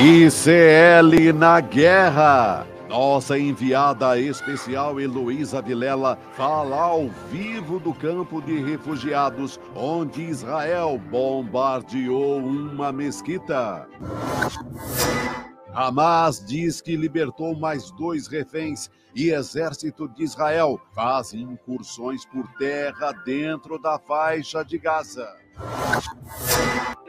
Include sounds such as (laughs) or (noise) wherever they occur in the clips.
ICL na guerra. Nossa enviada especial Heloísa Vilela fala ao vivo do campo de refugiados, onde Israel bombardeou uma mesquita. Hamas diz que libertou mais dois reféns e exército de Israel faz incursões por terra dentro da faixa de Gaza.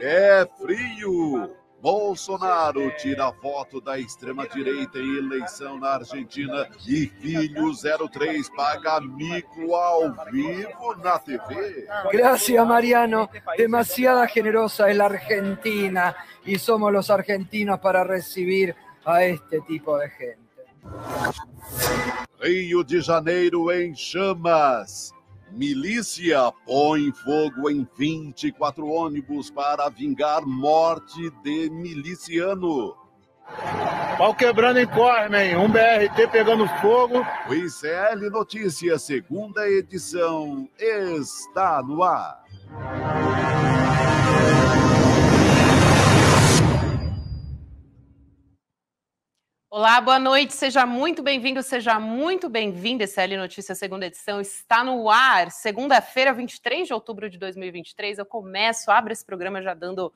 É frio! Bolsonaro tira voto da extrema-direita em eleição na Argentina e Filho 03 paga mico ao vivo na TV. Graças, Mariano. Demasiada generosa é a Argentina e somos os argentinos para receber a este tipo de gente. Rio de Janeiro em chamas. Milícia põe fogo em 24 ônibus para vingar morte de miliciano. Pau quebrando em hein? um BRT pegando fogo. O ICL Notícias, segunda edição, está no ar. Olá, boa noite, seja muito bem-vindo, seja muito bem-vinda. SL é Notícias, segunda edição, está no ar. Segunda-feira, 23 de outubro de 2023. Eu começo, abro esse programa já dando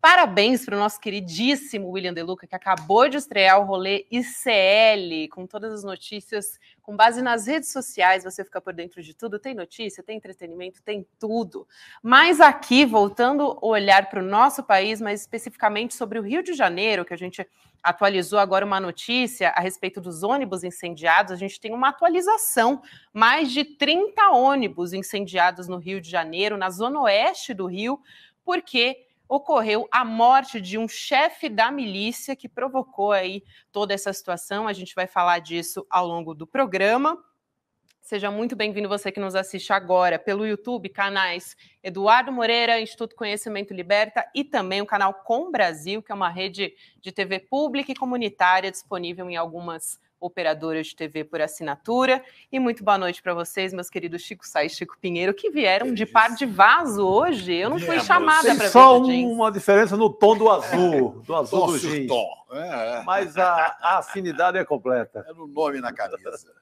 parabéns para o nosso queridíssimo William Deluca, que acabou de estrear o rolê ICL, com todas as notícias com base nas redes sociais, você fica por dentro de tudo. Tem notícia, tem entretenimento, tem tudo. Mas aqui, voltando o olhar para o nosso país, mais especificamente sobre o Rio de Janeiro, que a gente atualizou agora uma notícia a respeito dos ônibus incendiados. A gente tem uma atualização: mais de 30 ônibus incendiados no Rio de Janeiro, na zona oeste do Rio, porque ocorreu a morte de um chefe da milícia que provocou aí toda essa situação. A gente vai falar disso ao longo do programa. Seja muito bem-vindo você que nos assiste agora pelo YouTube, canais Eduardo Moreira, Instituto Conhecimento Liberta e também o canal Com Brasil, que é uma rede de TV pública e comunitária disponível em algumas operadoras de TV por assinatura. E muito boa noite para vocês, meus queridos Chico Sá e Chico Pinheiro, que vieram de par de vaso hoje. Eu não fui é, chamada para Só uma diferença no tom do azul, é. do azul do jeans. Tom. É, é. Mas a, a afinidade é completa. É no nome na camisa.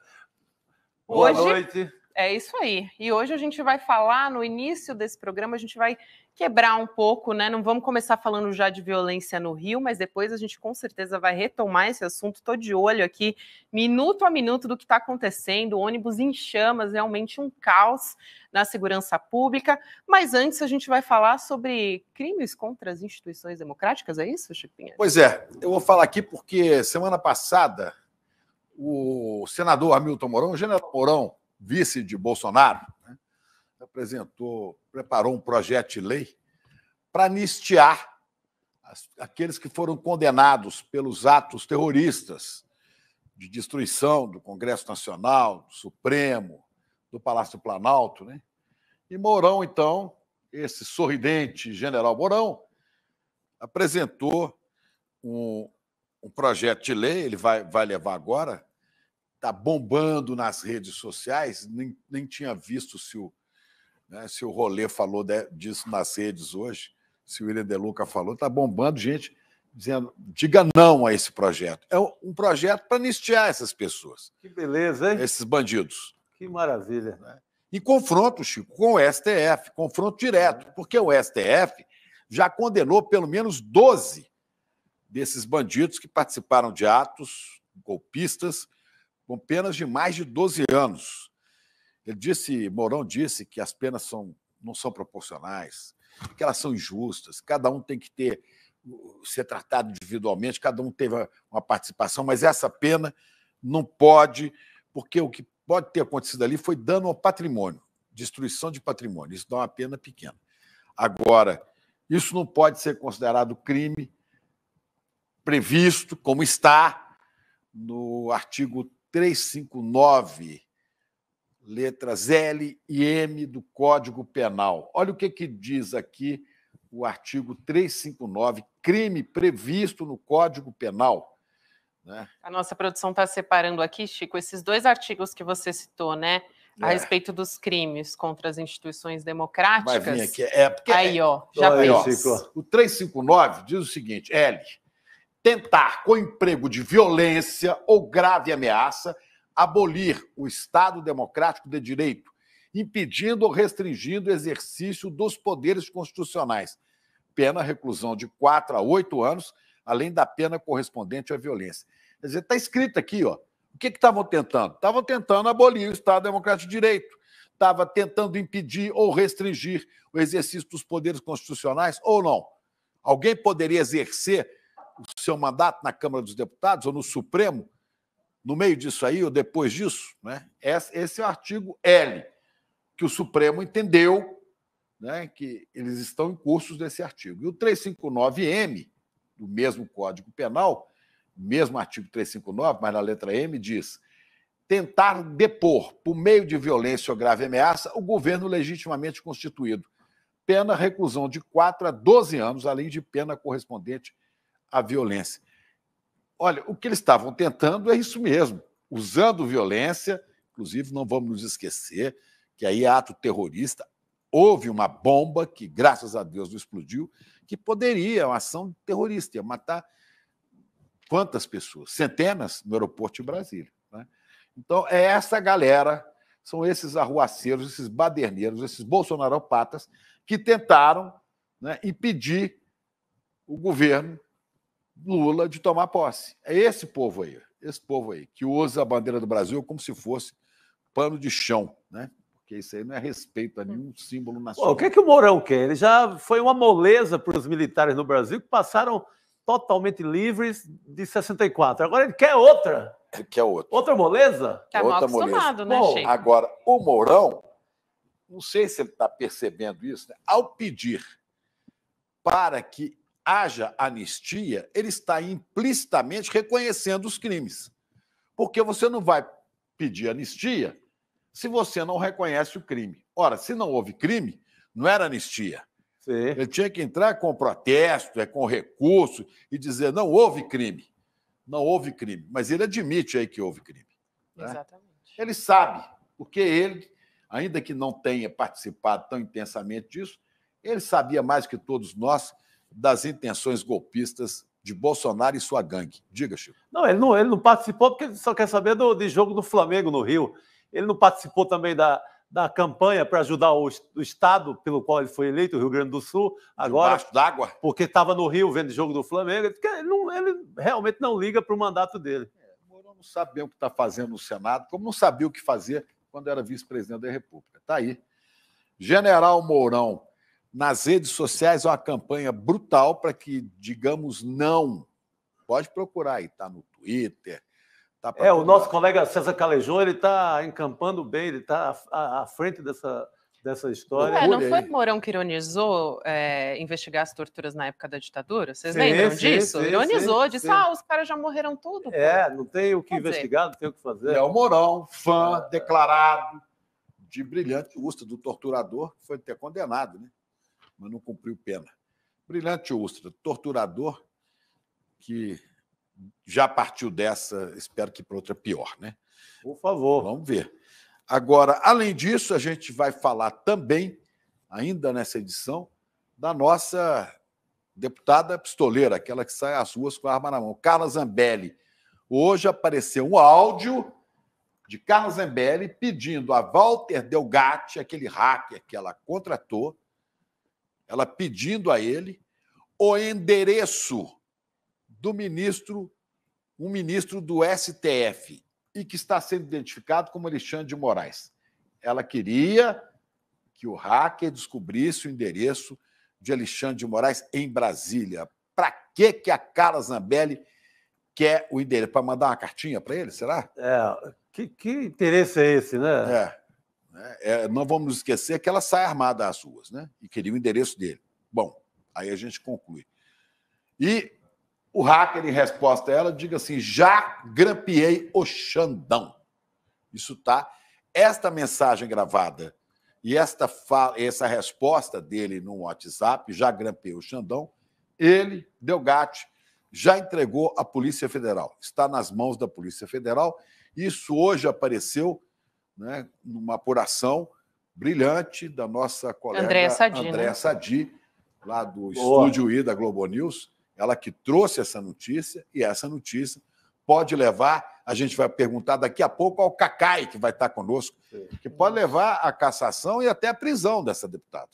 Boa hoje, noite. É isso aí. E hoje a gente vai falar, no início desse programa, a gente vai quebrar um pouco, né? Não vamos começar falando já de violência no Rio, mas depois a gente com certeza vai retomar esse assunto. Estou de olho aqui, minuto a minuto, do que está acontecendo. Ônibus em chamas, realmente um caos na segurança pública. Mas antes a gente vai falar sobre crimes contra as instituições democráticas, é isso, Chupinha? Pois é, eu vou falar aqui porque semana passada o senador Hamilton Mourão, o general Mourão, vice de Bolsonaro, né, apresentou, preparou um projeto de lei para anistiar as, aqueles que foram condenados pelos atos terroristas de destruição do Congresso Nacional, do Supremo, do Palácio Planalto. Né? E Mourão, então, esse sorridente general Mourão, apresentou um, um projeto de lei, ele vai, vai levar agora, está bombando nas redes sociais, nem, nem tinha visto se o, né, se o Rolê falou de, disso nas redes hoje, se o William Deluca falou, está bombando gente dizendo, diga não a esse projeto. É um projeto para anistiar essas pessoas. Que beleza, hein? Esses bandidos. Que maravilha. Né? E confronto, Chico, com o STF, confronto direto, é. porque o STF já condenou pelo menos 12 desses bandidos que participaram de atos golpistas com penas de mais de 12 anos. Ele disse, Mourão disse que as penas são, não são proporcionais, que elas são injustas, cada um tem que ter ser tratado individualmente, cada um teve uma participação, mas essa pena não pode, porque o que pode ter acontecido ali foi dano ao patrimônio, destruição de patrimônio, isso dá uma pena pequena. Agora, isso não pode ser considerado crime previsto, como está no artigo 359, letras L e M do Código Penal. Olha o que, que diz aqui o artigo 359, crime previsto no Código Penal. Né? A nossa produção está separando aqui, Chico, esses dois artigos que você citou, né? A é. respeito dos crimes contra as instituições democráticas. Vai vir aqui. É, porque, aí, ó, já aí, ó, O 359 diz o seguinte, L, tentar, com emprego de violência ou grave ameaça, abolir o Estado Democrático de Direito, impedindo ou restringindo o exercício dos poderes constitucionais. Pena reclusão de quatro a oito anos, além da pena correspondente à violência. Quer dizer, está escrito aqui, ó. O que estavam tentando? Estavam tentando abolir o Estado Democrático de Direito. Estava tentando impedir ou restringir o exercício dos poderes constitucionais ou não. Alguém poderia exercer o seu mandato na Câmara dos Deputados ou no Supremo, no meio disso aí ou depois disso, né? Esse é o artigo L, que o Supremo entendeu né, que eles estão em cursos desse artigo. E o 359M, do mesmo Código Penal, mesmo artigo 359, mas na letra M, diz: tentar depor, por meio de violência ou grave ameaça, o governo legitimamente constituído. Pena reclusão de 4 a 12 anos, além de pena correspondente a violência. Olha, o que eles estavam tentando é isso mesmo, usando violência, inclusive não vamos nos esquecer que aí é ato terrorista houve uma bomba que graças a Deus não explodiu, que poderia é uma ação terrorista ia matar quantas pessoas, centenas no aeroporto de Brasília. Né? Então é essa galera, são esses arruaceiros, esses baderneiros, esses bolsonaropatas que tentaram né, impedir o governo Lula de tomar posse. É esse povo aí, esse povo aí, que usa a bandeira do Brasil como se fosse pano de chão, né? Porque isso aí não é respeito a nenhum símbolo nacional. Pô, o que é que o Mourão quer? Ele já foi uma moleza para os militares no Brasil que passaram totalmente livres de 64. Agora ele quer outra. Ele quer outra. Outra moleza? Tá outra mal acostumado, moleza. né, Bom, Agora, o Mourão, não sei se ele está percebendo isso, né? ao pedir para que haja anistia, ele está implicitamente reconhecendo os crimes. Porque você não vai pedir anistia se você não reconhece o crime. Ora, se não houve crime, não era anistia. Sim. Ele tinha que entrar com protesto, é com recurso e dizer não houve crime. Não houve crime, mas ele admite aí que houve crime. Né? Exatamente. Ele sabe, porque ele, ainda que não tenha participado tão intensamente disso, ele sabia mais que todos nós das intenções golpistas de Bolsonaro e sua gangue. Diga, Chico. Não, ele não, ele não participou porque ele só quer saber do, de jogo do Flamengo no Rio. Ele não participou também da, da campanha para ajudar o, o, estado pelo qual ele foi eleito, o Rio Grande do Sul, agora. Debaixo d'água. Porque estava no Rio vendo jogo do Flamengo. Ele, não, ele realmente não liga para o mandato dele. É, o Mourão não sabe bem o que está fazendo no Senado, como não sabia o que fazer quando era vice-presidente da República. Está aí. General Mourão nas redes sociais é uma campanha brutal para que digamos não. Pode procurar aí, tá no Twitter. Tá é, o nosso colega César Calejão, ele está encampando bem, ele está à, à frente dessa, dessa história. É, não foi Mourão que ironizou é, investigar as torturas na época da ditadura? Vocês sim, lembram sim, disso? Sim, ironizou, disse: ah, os caras já morreram tudo. É, pô. não tem o que investigar, não tem o que fazer. É o Mourão, fã, ah. declarado, de brilhante usta do torturador, foi ter condenado, né? mas não cumpriu pena. Brilhante Ustra, torturador, que já partiu dessa, espero que para outra pior, né? Por favor. Vamos ver. Agora, além disso, a gente vai falar também, ainda nessa edição, da nossa deputada pistoleira, aquela que sai às ruas com a arma na mão, Carla Zambelli. Hoje apareceu um áudio de Carla Zambelli pedindo a Walter Delgatti, aquele hacker que ela contratou, ela pedindo a ele o endereço do ministro, um ministro do STF, e que está sendo identificado como Alexandre de Moraes. Ela queria que o hacker descobrisse o endereço de Alexandre de Moraes em Brasília. Para que que a Carla Zambelli quer o endereço? Para mandar uma cartinha para ele, será? É, que, que interesse é esse, né? É. Né? É, não vamos esquecer que ela sai armada às ruas, né? E queria o endereço dele. Bom, aí a gente conclui. E o hacker, em resposta a ela, diga assim: já grampeei o Xandão. Isso tá. Esta mensagem gravada e esta fala, essa resposta dele no WhatsApp, já grampeei o Xandão, ele, Delgate, já entregou à Polícia Federal. Está nas mãos da Polícia Federal. Isso hoje apareceu né, numa apuração brilhante da nossa colega Andréa Sadi, né? Sadi lá do Boa. Estúdio I da Globo News, ela que trouxe essa notícia, e essa notícia pode levar, a gente vai perguntar daqui a pouco ao Cacai, que vai estar conosco, que pode levar à cassação e até à prisão dessa deputada.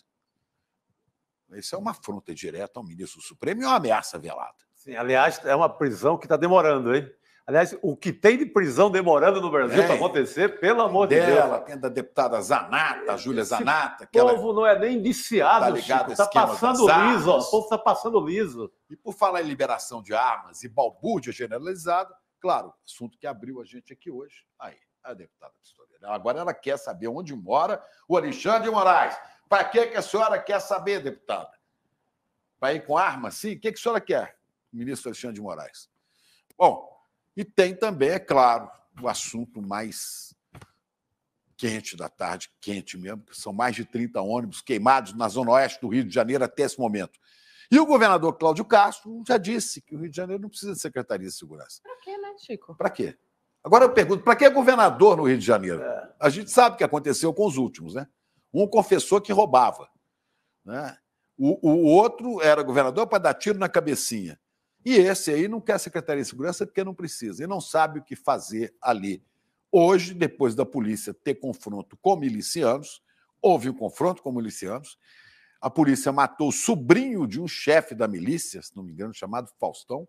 Isso é uma afronta direta ao ministro Supremo e é uma ameaça velada. Sim, aliás, é uma prisão que está demorando, hein? Aliás, o que tem de prisão demorando no Brasil é. para acontecer, pelo amor dela, de Deus. Dela, tem da deputada Zanata, Júlia Zanata. O povo não é nem indiciado, tá Está passando liso, ó, o povo está passando liso. E por falar em liberação de armas e balbúrdia generalizada, claro, assunto que abriu a gente aqui hoje, aí, a deputada Pistoleira. Agora ela quer saber onde mora o Alexandre Moraes. Para que, que a senhora quer saber, deputada? Para ir com arma, sim? O que, que a senhora quer, ministro Alexandre de Moraes? Bom, e tem também, é claro, o assunto mais quente da tarde, quente mesmo, que são mais de 30 ônibus queimados na zona oeste do Rio de Janeiro até esse momento. E o governador Cláudio Castro já disse que o Rio de Janeiro não precisa de Secretaria de Segurança. Para quê, né, Chico? Para quê? Agora eu pergunto, para que é governador no Rio de Janeiro? É. A gente sabe o que aconteceu com os últimos, né? Um confessou que roubava, né? O, o outro era governador para dar tiro na cabecinha. E esse aí não quer Secretaria de Segurança porque não precisa e não sabe o que fazer ali. Hoje, depois da polícia ter confronto com milicianos, houve um confronto com milicianos, a polícia matou o sobrinho de um chefe da milícia, se não me engano, chamado Faustão,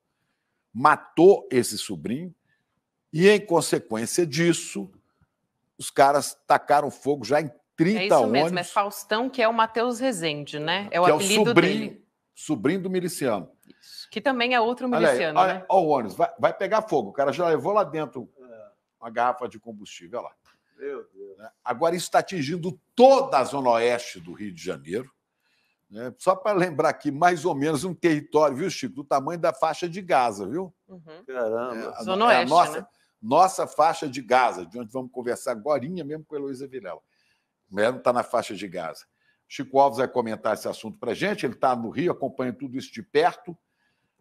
matou esse sobrinho, e em consequência disso, os caras tacaram fogo já em 30 é isso ônibus, mesmo, é Faustão, que é o Matheus Rezende, né? É o que apelido é o sobrinho, dele. sobrinho do miliciano. Que também é outro miliciano, olha aí, olha, né? Olha o ônibus, vai, vai, pegar fogo. O cara já levou lá dentro é. uma garrafa de combustível, olha lá. Meu Deus. Né? Agora isso está atingindo toda a zona oeste do Rio de Janeiro. Né? Só para lembrar aqui, mais ou menos um território, viu, Chico, do tamanho da faixa de Gaza, viu? Uhum. Caramba. É, zona é oeste, nossa, né? nossa faixa de Gaza, de onde vamos conversar agora mesmo com a Heloísa Vilela. Melo né? está na faixa de Gaza. Chico Alves vai comentar esse assunto para a gente, ele está no Rio, acompanha tudo isso de perto.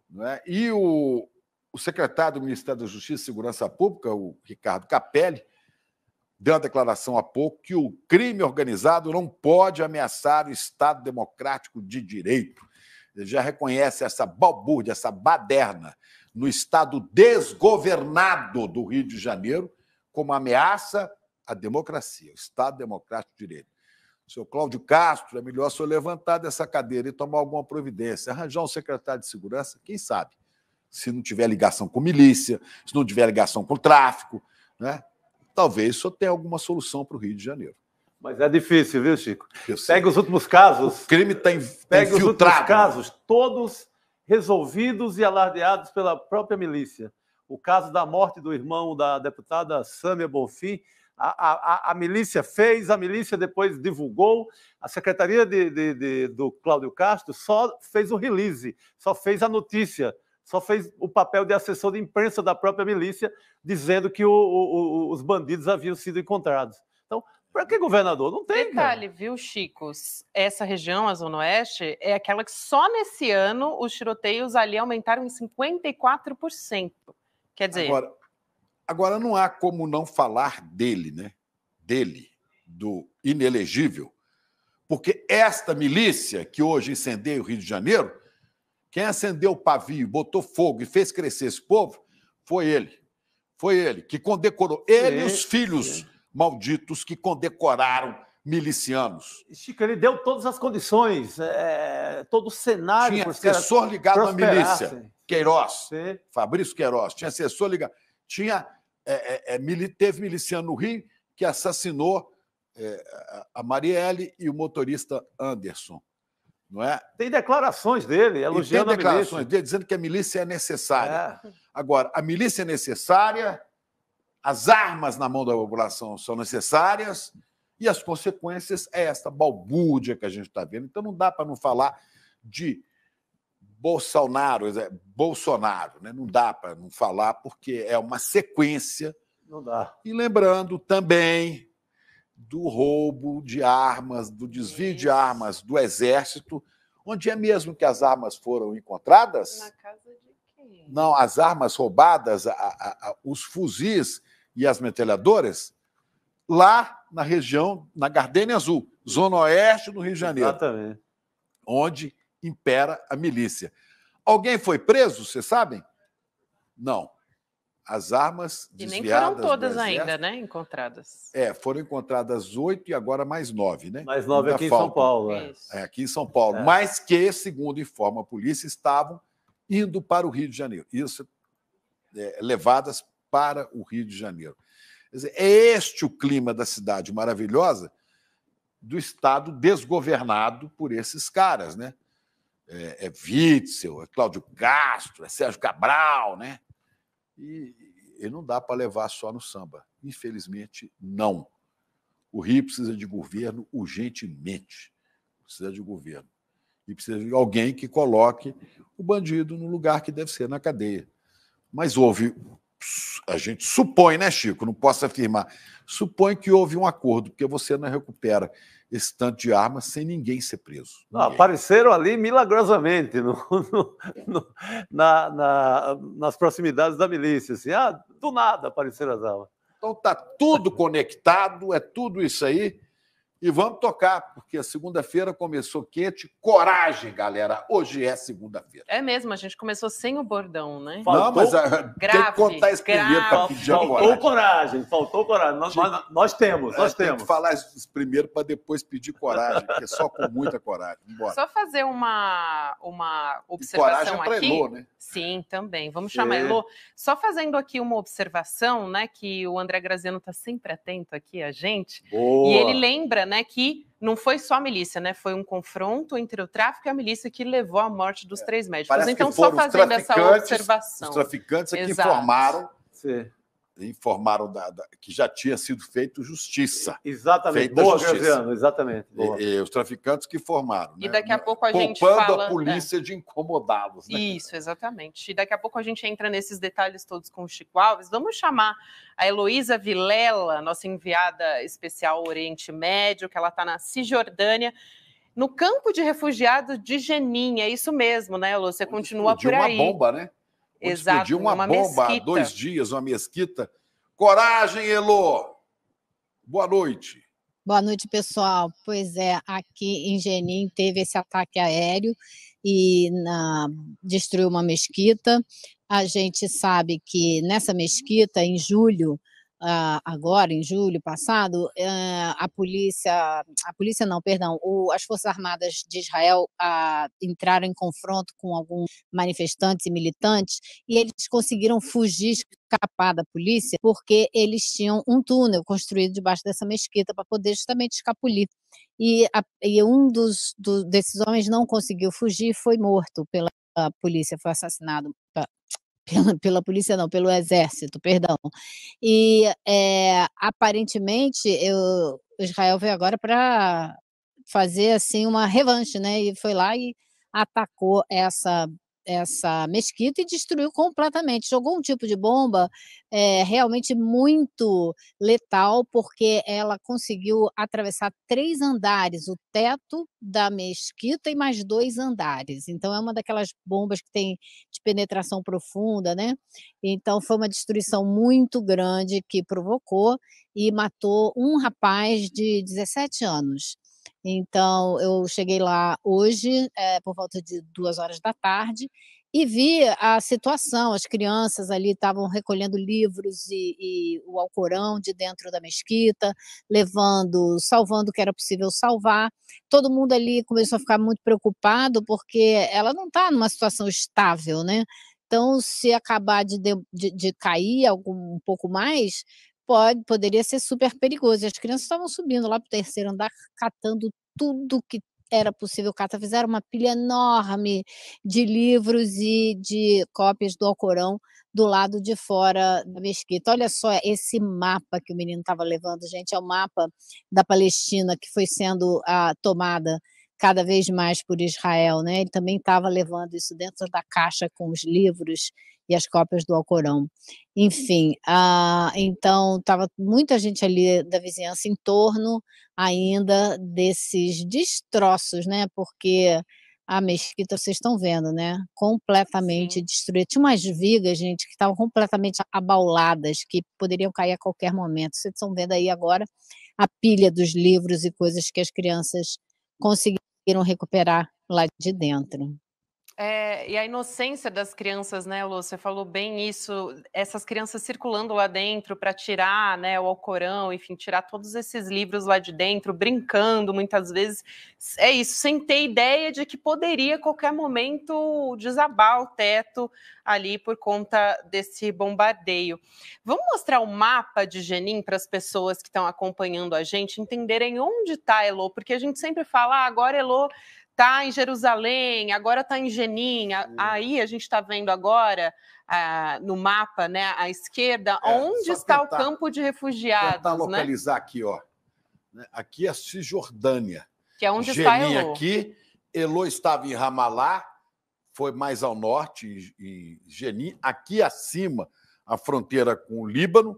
Né? E o, o secretário do Ministério da Justiça e Segurança Pública, o Ricardo Capelli, deu uma declaração há pouco que o crime organizado não pode ameaçar o Estado democrático de direito. Ele já reconhece essa balbúrdia, essa baderna no Estado desgovernado do Rio de Janeiro como ameaça à democracia, o Estado democrático de direito seu Cláudio Castro, é melhor se eu levantar dessa cadeira e tomar alguma providência, arranjar um secretário de segurança, quem sabe? Se não tiver ligação com milícia, se não tiver ligação com tráfico, né? talvez só tenha alguma solução para o Rio de Janeiro. Mas é difícil, viu, Chico? Pega os últimos casos. O crime está tá Pega os últimos casos, todos resolvidos e alardeados pela própria milícia. O caso da morte do irmão da deputada Sâmia Bonfim a, a, a, milícia fez, a milícia depois divulgou, a secretaria de, de, de, do Cláudio Castro só fez o release, só fez a notícia, só fez o papel de assessor de imprensa da própria milícia, dizendo que o, o, o, os bandidos haviam sido encontrados. Então, para que governador? Não tem. Detalhe, cara. viu, Chicos? Essa região, a Zona Oeste, é aquela que só nesse ano os tiroteios ali aumentaram em 54%. Quer dizer. Agora, Agora, não há como não falar dele, né? Dele, do inelegível. Porque esta milícia que hoje incendeia o Rio de Janeiro, quem acendeu o pavio, botou fogo e fez crescer esse povo, foi ele. Foi ele que condecorou. Ele e os filhos é. malditos que condecoraram milicianos. Chico, ele deu todas as condições, é, todo o cenário. Tinha assessor ligado à milícia. Queiroz, Sim. Fabrício Queiroz, tinha assessor ligado. Tinha é, é, é teve miliciano no Rio que assassinou é, a Marielle e o motorista Anderson. Não é? Tem declarações dele elogiando tem declarações dele dizendo que a milícia é necessária. É. Agora, a milícia é necessária, as armas na mão da população são necessárias e as consequências é esta balbúrdia que a gente está vendo. Então não dá para não falar de Bolsonaro, é, Bolsonaro, né? não dá para não falar, porque é uma sequência. Não dá. E lembrando também do roubo de armas, do desvio Isso. de armas do Exército. Onde é mesmo que as armas foram encontradas? Na casa de quem? Não, as armas roubadas, a, a, a, os fuzis e as metralhadoras, lá na região, na Gardênia Azul, Zona Oeste do Rio de Janeiro. Exatamente. Onde impera a milícia. Alguém foi preso, vocês sabem? Não. As armas e nem foram todas ainda, né? Encontradas. É, foram encontradas oito e agora mais nove, né? Mais nove aqui, em Paulo, é. É, aqui em São Paulo. aqui em São Paulo. Mas que, segundo informa a polícia, estavam indo para o Rio de Janeiro. Isso, é, levadas para o Rio de Janeiro. Dizer, é este o clima da cidade maravilhosa do Estado desgovernado por esses caras, né? é, é Witzel, é Cláudio Castro, é Sérgio Cabral, né? E, e não dá para levar só no samba. Infelizmente, não. O Rio precisa de governo urgentemente. Precisa de governo. E precisa de alguém que coloque o bandido no lugar que deve ser, na cadeia. Mas houve a gente supõe, né, Chico? Não posso afirmar. Supõe que houve um acordo, porque você não recupera esse tanto de armas sem ninguém ser preso. Não, apareceram ali milagrosamente no, no, no, na, na, nas proximidades da milícia. Assim, ah, do nada apareceram as armas. Então tá tudo conectado, é tudo isso aí. E vamos tocar, porque a segunda-feira começou quente. Coragem, galera. Hoje é segunda-feira. É mesmo, a gente começou sem o bordão, né? Faltou... Não, mas a... Ah, grave, tem que contar esse primeiro para pedir faltou a coragem. coragem. Faltou coragem, nós, nós, nós temos, é, nós tem temos. que falar isso primeiro para depois pedir coragem, porque é só com muita coragem. Bora. Só fazer uma, uma observação e coragem é aqui. Elô, né? Sim, também. Vamos chamar é. Elô. Só fazendo aqui uma observação, né, que o André Graziano está sempre atento aqui a gente. Boa. E ele lembra, né, que não foi só a milícia, né? Foi um confronto entre o tráfico e a milícia que levou à morte dos é, três médicos. Então, só fazendo essa observação. Os traficantes Exato. que formaram Sim informaram da, da, que já tinha sido feito justiça. Exatamente. Boa, justiça. Graziano, exatamente. Boa. E, e, os traficantes que formaram. E né? daqui a pouco a Poupando gente fala... a né? polícia de incomodá-los. Né? Isso, exatamente. E daqui a pouco a gente entra nesses detalhes todos com o Chico Alves. Vamos chamar a Heloísa Vilela, nossa enviada especial Oriente Médio, que ela está na Cisjordânia no campo de refugiados de Jenin é isso mesmo, né, Lu? Você continua por aí. uma bomba, né? Exato, uma, uma bomba mesquita. há dois dias, uma mesquita. Coragem, Elô! Boa noite. Boa noite, pessoal. Pois é, aqui em Genin teve esse ataque aéreo e na, destruiu uma mesquita. A gente sabe que nessa mesquita, em julho, Uh, agora, em julho passado, uh, a polícia, a polícia não, perdão, o, as Forças Armadas de Israel uh, entraram em confronto com alguns manifestantes e militantes e eles conseguiram fugir, escapar da polícia, porque eles tinham um túnel construído debaixo dessa mesquita para poder justamente escapulir. E, a, e um dos, do, desses homens não conseguiu fugir, foi morto pela polícia, foi assassinado tá? pela, pela polícia não, pelo exército, perdão. E é, aparentemente eu, Israel veio agora para fazer assim uma revanche, né? E foi lá e atacou essa essa mesquita e destruiu completamente. Jogou um tipo de bomba é, realmente muito letal, porque ela conseguiu atravessar três andares, o teto da mesquita e mais dois andares. Então, é uma daquelas bombas que tem de penetração profunda, né? Então, foi uma destruição muito grande que provocou e matou um rapaz de 17 anos. Então, eu cheguei lá hoje, é, por volta de duas horas da tarde, e vi a situação. As crianças ali estavam recolhendo livros e, e, o Alcorão de dentro da mesquita, levando, salvando o que era possível salvar. Todo mundo ali começou a ficar muito preocupado, porque ela não está numa situação estável, né? Então, se acabar de, de, de cair algum, um pouco mais, pode, poderia ser super perigoso. E as crianças estavam subindo lá para o terceiro andar, catando tudo que era possível catar. Fizeram uma pilha enorme de livros e de cópias do Alcorão do lado de fora da mesquita. Olha só esse mapa que o menino estava levando, gente. É o mapa da Palestina que foi sendo a ah, tomada cada vez mais por Israel, né? Ele também estava levando isso dentro da caixa com os livros e as cópias do Alcorão. Enfim, ah, então estava muita gente ali da vizinhança em torno ainda desses destroços, né? Porque a ah, mesquita, vocês estão vendo, né? Completamente Sim. destruída. Tinha umas vigas, gente, que estavam completamente abauladas, que poderiam cair a qualquer momento. Vocês estão vendo aí agora a pilha dos livros e coisas que as crianças conseguiram conseguiram recuperar lá de dentro. É, e a inocência das crianças, né, Lu? Você falou bem isso, essas crianças circulando lá dentro para tirar né, o Alcorão, enfim, tirar todos esses livros lá de dentro, brincando muitas vezes. É isso, sem ter ideia de que poderia a qualquer momento desabar o teto ali por conta desse bombardeio. Vamos mostrar o mapa de Genim para as pessoas que estão acompanhando a gente entenderem onde está Elô, porque a gente sempre fala, ah, agora Elô está em Jerusalém, agora está em Jenin. É. Aí a gente está vendo agora no mapa, né, à esquerda, é, onde está tentar, o campo de refugiados. Tentar né? localizar né? aqui, ó. Aqui é a Cisjordânia. Que é onde Jenin está Elô. aqui, Elô estava em Ramalá, foi mais ao norte, em Jenin. Aqui acima, a fronteira com o Líbano.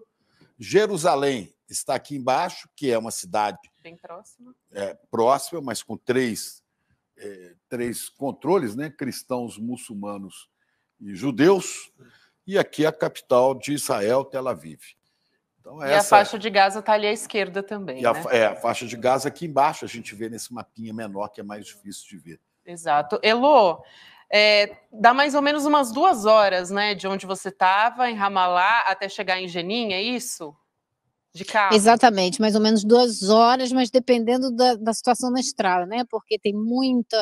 Jerusalém está aqui embaixo, que é uma cidade... Bem próxima. É, próxima, mas com três é, três controles, né? cristãos, muçulmanos e judeus, e aqui a capital de Israel, Tel Aviv. Então, essa... E a faixa de Gaza está ali à esquerda também. né? É, a faixa de Gaza aqui embaixo, a gente vê nesse mapinha menor, que é mais difícil de ver. Exato. Elo, é, dá mais ou menos umas duas horas né, de onde você estava, em Ramallah, até chegar em Jenin, é isso? de carro. Exatamente, mais ou menos duas horas, mas dependendo da, da situação na estrada, né? Porque tem muito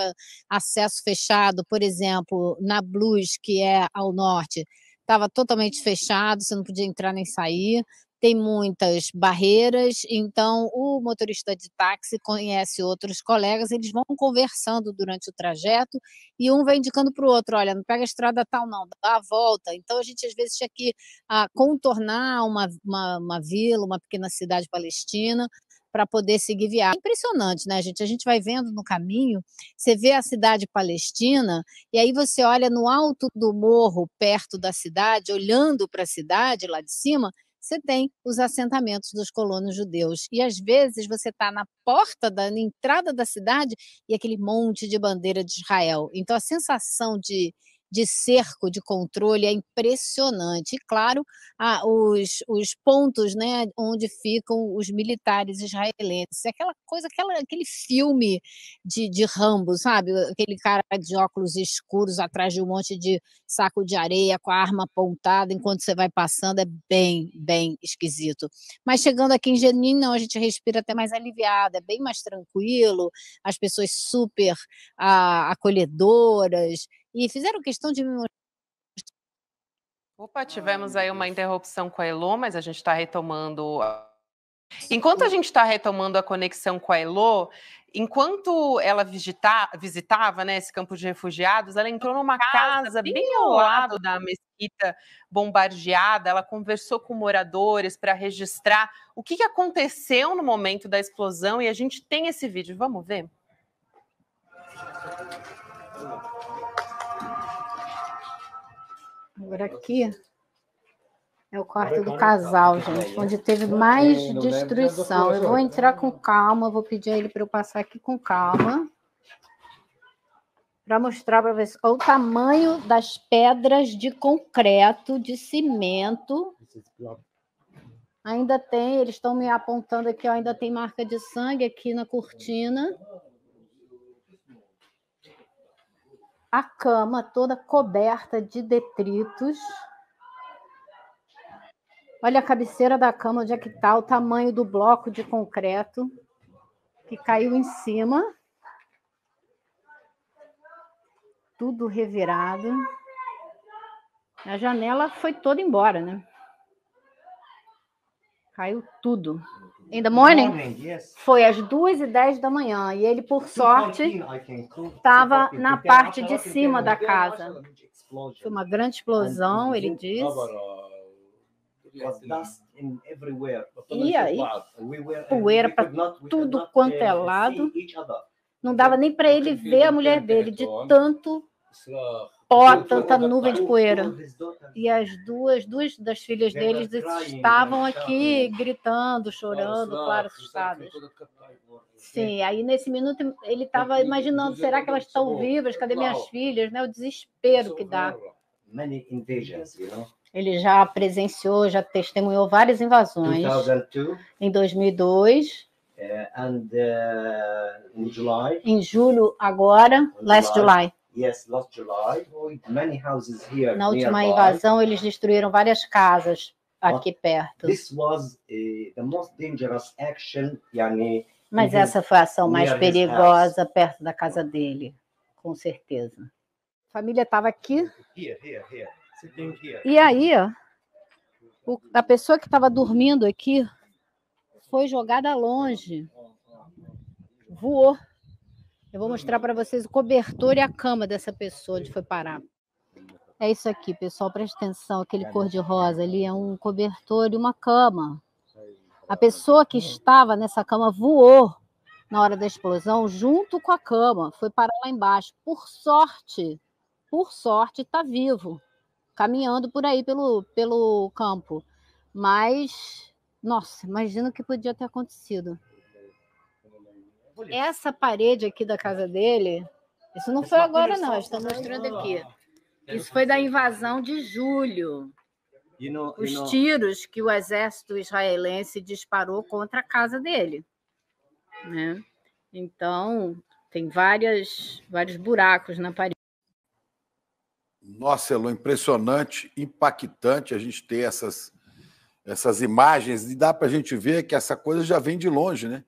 acesso fechado, por exemplo, na Blues, que é ao norte, estava totalmente fechado, você não podia entrar nem sair tem muitas barreiras, então o motorista de táxi conhece outros colegas, eles vão conversando durante o trajeto e um vai indicando para o outro: olha, não pega a estrada tal, não, dá a volta. Então a gente às vezes tinha que ah, contornar uma, uma, uma vila, uma pequena cidade palestina, para poder seguir viagem. Impressionante, né, gente? A gente vai vendo no caminho, você vê a cidade palestina, e aí você olha no alto do morro, perto da cidade, olhando para a cidade lá de cima, você tem os assentamentos dos colonos judeus. E às vezes você está na porta, da, na entrada da cidade e aquele monte de bandeira de Israel. Então a sensação de de cerco, de controle, é impressionante. E, claro, a, os, os pontos né, onde ficam os militares israelenses. É aquela coisa, aquela, aquele filme de, de Rambo, sabe? Aquele cara de óculos escuros atrás de um monte de saco de areia com a arma apontada enquanto você vai passando. É bem, bem esquisito. Mas chegando aqui em Jenin, não, a gente respira até mais aliviada, é bem mais tranquilo, as pessoas super ah, acolhedoras e fizeram questão de me mostrar. Opa, tivemos aí uma interrupção com a Elo, mas a gente está retomando. Enquanto a gente está retomando a conexão com a Elo, enquanto ela visita, visitava né, esse campo de refugiados, ela entrou numa casa bem ao lado da mesquita bombardeada. Ela conversou com moradores para registrar o que aconteceu no momento da explosão e a gente tem esse vídeo. Vamos ver? Agora aqui é o quarto é do casal, gente, onde teve mais destruição. Eu vou entrar com calma, vou pedir a ele para eu passar aqui com calma. Para mostrar para vocês o tamanho das pedras de concreto, de cimento. Ainda tem, eles estão me apontando aqui, ó, ainda tem marca de sangue aqui na cortina. a cama toda coberta de detritos. Olha a cabeceira da cama, onde é que está o tamanho do bloco de concreto que caiu em cima. Tudo revirado. A janela foi toda embora, né? Caiu tudo. In the morning? Foi às 2 e 10 da manhã. E ele, por sorte, estava na parte de cima da casa. Foi uma grande explosão, ele diz. Uh, e aí, poeira para tudo quanto é lado. Não dava nem para ele ver a mulher dele, de tanto pó, então, tanta nuvem de poeira. E as duas, duas das filhas deles estavam aqui gritando, chorando, claro, assustadas. Sim, aí nesse minuto ele estava então, imaginando, será que elas estão vivas? Cadê minhas filhas? Né? O desespero que dá. Ele já presenciou, já testemunhou várias invasões. Em 2002. É, and, uh, em julho agora, last July na última invasão, eles destruíram várias casas aqui perto. Eh, Mas essa foi a ação mais perigosa perto da casa dele, com certeza. A família estava aqui. E aí, a pessoa que estava dormindo aqui foi jogada longe, voou. Eu vou mostrar para vocês o cobertor e a cama dessa pessoa onde foi parar. É isso aqui, pessoal, presta atenção. Aquele é, cor-de-rosa né? ali é um cobertor e uma cama. A pessoa que estava nessa cama voou na hora da explosão junto com a cama, foi parar lá embaixo. Por sorte, por sorte, está vivo, caminhando por aí pelo, pelo campo. Mas, nossa, imagina o que podia ter acontecido essa parede aqui da casa dele, isso não Essa foi é agora, não. Estou mostrando aqui. Isso foi da invasão de julho. No, Os no... tiros que o exército israelense disparou contra a casa dele. Né? Então, tem várias, vários buracos na parede. Nossa, Elô, impressionante, impactante a gente ter essas, essas imagens. E dá para a gente ver que essa coisa já vem de longe, né?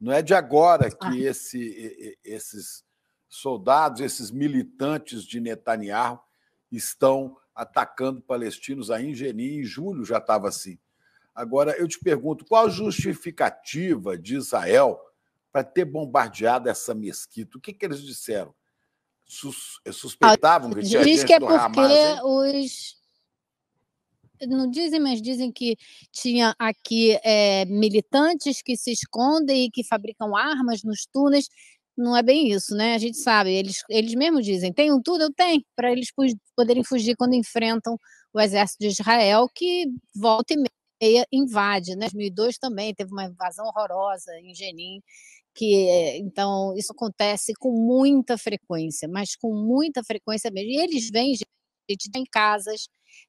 Não é de agora que esse, esses soldados, esses militantes de Netanyahu estão atacando palestinos. A Ingeni, em julho, já estava assim. Agora, eu te pergunto, qual a justificativa de Israel para ter bombardeado essa mesquita? O que, que eles disseram? Sus eh, suspeitavam que tinha Diz gente que é porque Hamas, os, não dizem, mas dizem que tinha aqui é, militantes que se escondem e que fabricam armas nos túneis. Não é bem isso, né? A gente sabe, eles, eles mesmos dizem, tem um túnel? Tem, para eles poderem fugir quando enfrentam o exército de Israel, que volta e meia invade. Né? Em 2002 também teve uma invasão horrorosa em Jenin, que eh, então isso acontece com muita frequência, mas com muita frequência mesmo. E eles vêm gente, em casas,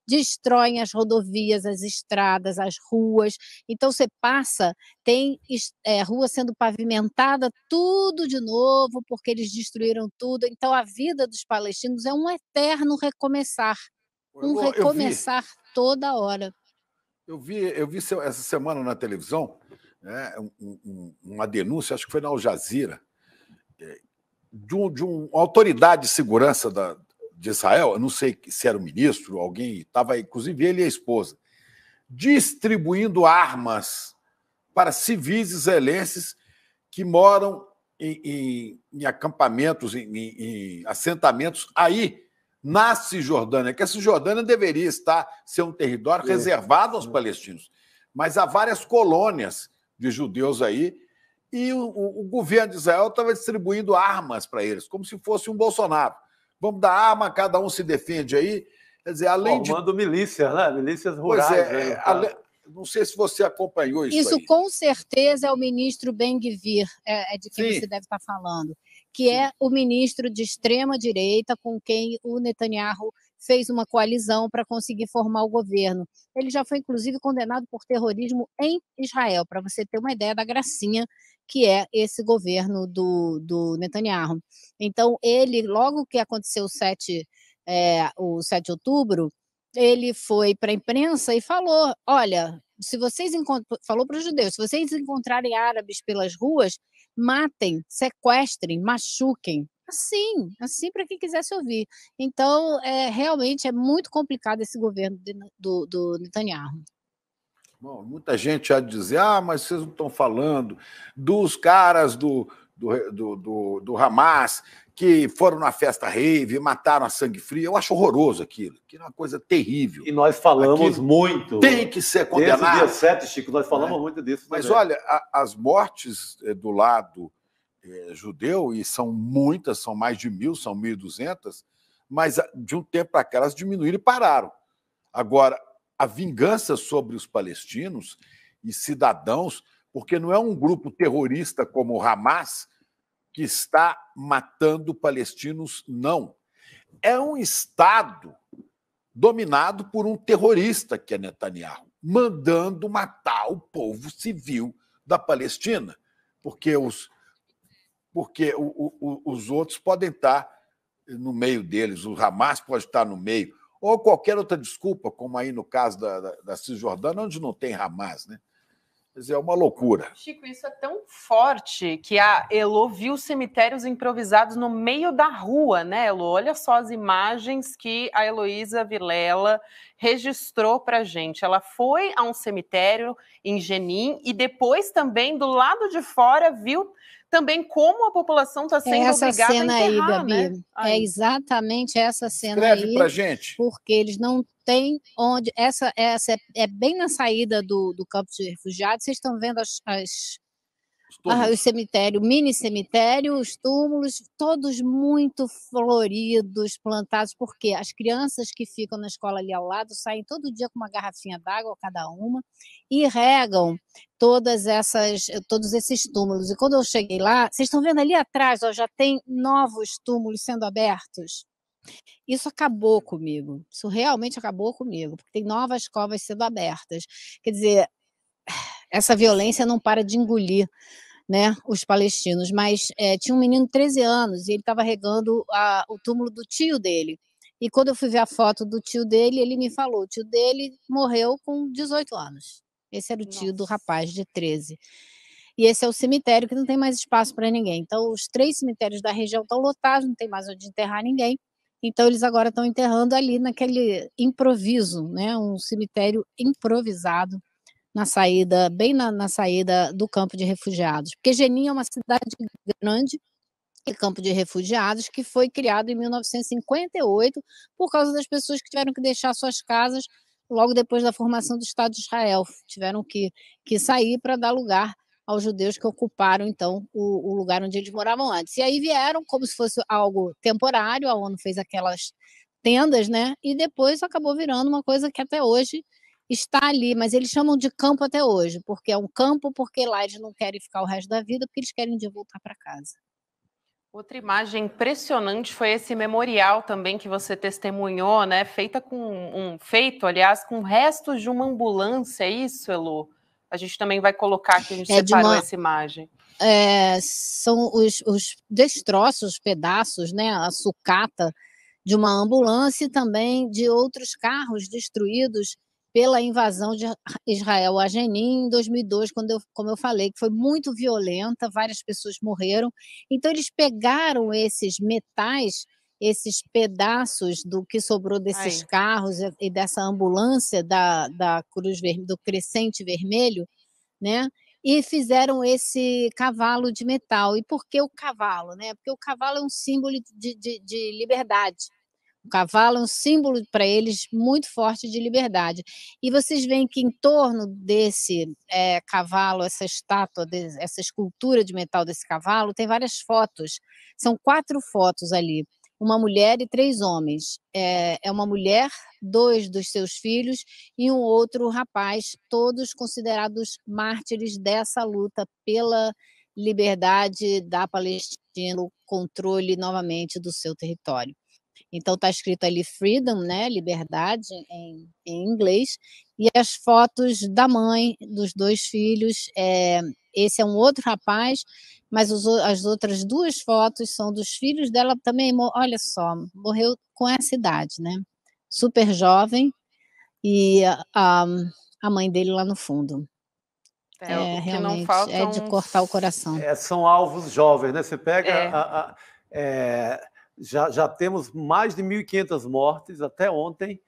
destroem as rodovias, as estradas, as ruas. Então você passa, tem é, rua sendo pavimentada, tudo de novo, porque eles destruíram tudo. Então a vida dos palestinos é um eterno recomeçar. Um eu, eu recomeçar vi, toda hora. Eu vi, eu vi essa semana na televisão né, um, um, uma denúncia, acho que foi na Al Jazeera, é, de, um, de uma autoridade de segurança da, de Israel, eu não sei se era o ministro, alguém estava, inclusive ele e a esposa, distribuindo armas para civis israelenses que moram em, em, em acampamentos, em, em, assentamentos aí na Cisjordânia, que a Cisjordânia deveria estar ser um território é. reservado aos palestinos, mas há várias colônias de judeus aí e o, o governo de Israel estava distribuindo armas para eles, como se fosse um Bolsonaro vamos dar arma, cada um se defende aí. Quer dizer, além Formando de... milícias, né? Milícias rurais. Pois é, né? É, ale... Não sei se você acompanhou isso. Isso aí. com certeza é o ministro Benguivir, é, é, de quem Sim. você deve estar falando, que Sim. é o ministro de extrema direita com quem o Netanyahu fez uma coalizão para conseguir formar o governo. Ele já foi, inclusive, condenado por terrorismo em Israel, para você ter uma ideia da gracinha que é esse governo do, do Netanyahu. Então, ele, logo que aconteceu o 7, é, o 7 de outubro, ele foi para a imprensa e falou: olha, se vocês falou para os judeus, se vocês encontrarem árabes pelas ruas, matem, sequestrem, machuquem, assim, assim para quem quisesse ouvir. Então, é, realmente é muito complicado esse governo de, do, do Netanyahu. Bom, muita gente há de dizer, ah, mas vocês não estão falando dos caras do, do, do, do, do Hamas que foram na festa rave, mataram a sangue frio. Eu acho horroroso aquilo, que é uma coisa terrível. E nós falamos aquilo muito. Tem que ser condenado. Desde o dia 7, Chico, nós falamos é? muito disso. Mas também. olha, a, as mortes eh, do lado é, judeu, e são muitas, são mais de mil, são 1.200, mas ah, de um tempo para cá elas diminuíram e pararam. Agora, a vingança sobre os palestinos e cidadãos, porque não é um grupo terrorista como o Hamas que está matando palestinos, não. É um Estado dominado por um terrorista, que é Netanyahu, mandando matar o povo civil da Palestina, porque os, porque o, o, os outros podem estar no meio deles, o Hamas pode estar no meio, ou qualquer outra desculpa, como aí no caso da, da, da Cisjordânia, onde não tem Hamas, né? Mas é uma loucura. Chico, isso é tão forte que a Elo viu cemitérios improvisados no meio da rua, né, Elo? Olha só as imagens que a Heloísa Vilela registrou para gente. Ela foi a um cemitério em Genin e depois também do lado de fora viu também como a população está sendo essa obrigada cena a enterrar, aí, Gabi, né? É exatamente essa cena Escreve aí. para gente. Porque eles não têm onde... Essa, essa é, é bem na saída do, do campo de refugiados. Vocês estão vendo as, as ah, o cemitério, mini cemitério, os túmulos, todos muito floridos, plantados, porque as crianças que ficam na escola ali ao lado saem todo dia com uma garrafinha d'água, cada uma, e regam todas essas, todos esses túmulos. E quando eu cheguei lá, vocês estão vendo ali atrás, ó, já tem novos túmulos sendo abertos. Isso acabou comigo, isso realmente acabou comigo, porque tem novas covas sendo abertas. Quer dizer essa violência não para de engolir né, os palestinos. Mas é, tinha um menino de 13 anos e ele estava regando a, o túmulo do tio dele. E quando eu fui ver a foto do tio dele, ele me falou: o tio dele morreu com 18 anos. Esse era o Nossa. tio do rapaz de 13. E esse é o cemitério que não tem mais espaço para ninguém. Então, os três cemitérios da região estão lotados, não tem mais onde enterrar ninguém. Então, eles agora estão enterrando ali naquele improviso, né? um cemitério improvisado na saída, bem na, na saída do campo de refugiados, porque Genin é uma cidade grande e campo de refugiados que foi criado em 1958 por causa das pessoas que tiveram que deixar suas casas logo depois da formação do Estado de Israel, tiveram que, que sair para dar lugar aos judeus que ocuparam então o, o, lugar onde eles moravam antes. E aí vieram como se fosse algo temporário, a ONU fez aquelas tendas, né? E depois acabou virando uma coisa que até hoje está ali, mas eles chamam de campo até hoje, porque é um campo, porque lá eles não querem ficar o resto da vida, porque eles querem um voltar para casa. Outra imagem impressionante foi esse memorial também que você testemunhou, né? Feita com um feito, aliás, com restos de uma ambulância, é isso, Elo? A gente também vai colocar aqui a gente é separou uma... essa imagem. É, são os, os destroços, os pedaços, né? A sucata de uma ambulância e também de outros carros destruídos pela invasão de Israel a Jenin em 2002, quando eu, como eu falei, que foi muito violenta, várias pessoas morreram. Então eles pegaram esses metais, esses pedaços do que sobrou desses Ai. carros e dessa ambulância da, da Cruz do Crescente Vermelho, né? E fizeram esse cavalo de metal. E por que o cavalo? Né? Porque o cavalo é um símbolo de, de, de liberdade. O cavalo é um símbolo para eles muito forte de liberdade. E vocês veem que em torno desse é, cavalo, essa estátua, de, essa escultura de metal desse cavalo, tem várias fotos. São quatro fotos ali. Uma mulher e três homens. É, é uma mulher, dois dos seus filhos e um outro rapaz, todos considerados mártires dessa luta pela liberdade da Palestina, o controle novamente do seu território. Então está escrito ali freedom, né, liberdade em, em, inglês, e as fotos da mãe dos dois filhos. É, esse é um outro rapaz, mas os, as outras duas fotos são dos filhos dela também. Olha só, morreu com essa idade, né? Super jovem e a, a mãe dele lá no fundo. É, é realmente é de cortar o coração. É, são alvos jovens, né? Você pega é. a, a, é já, já temos mais de 1.500 mortes até ontem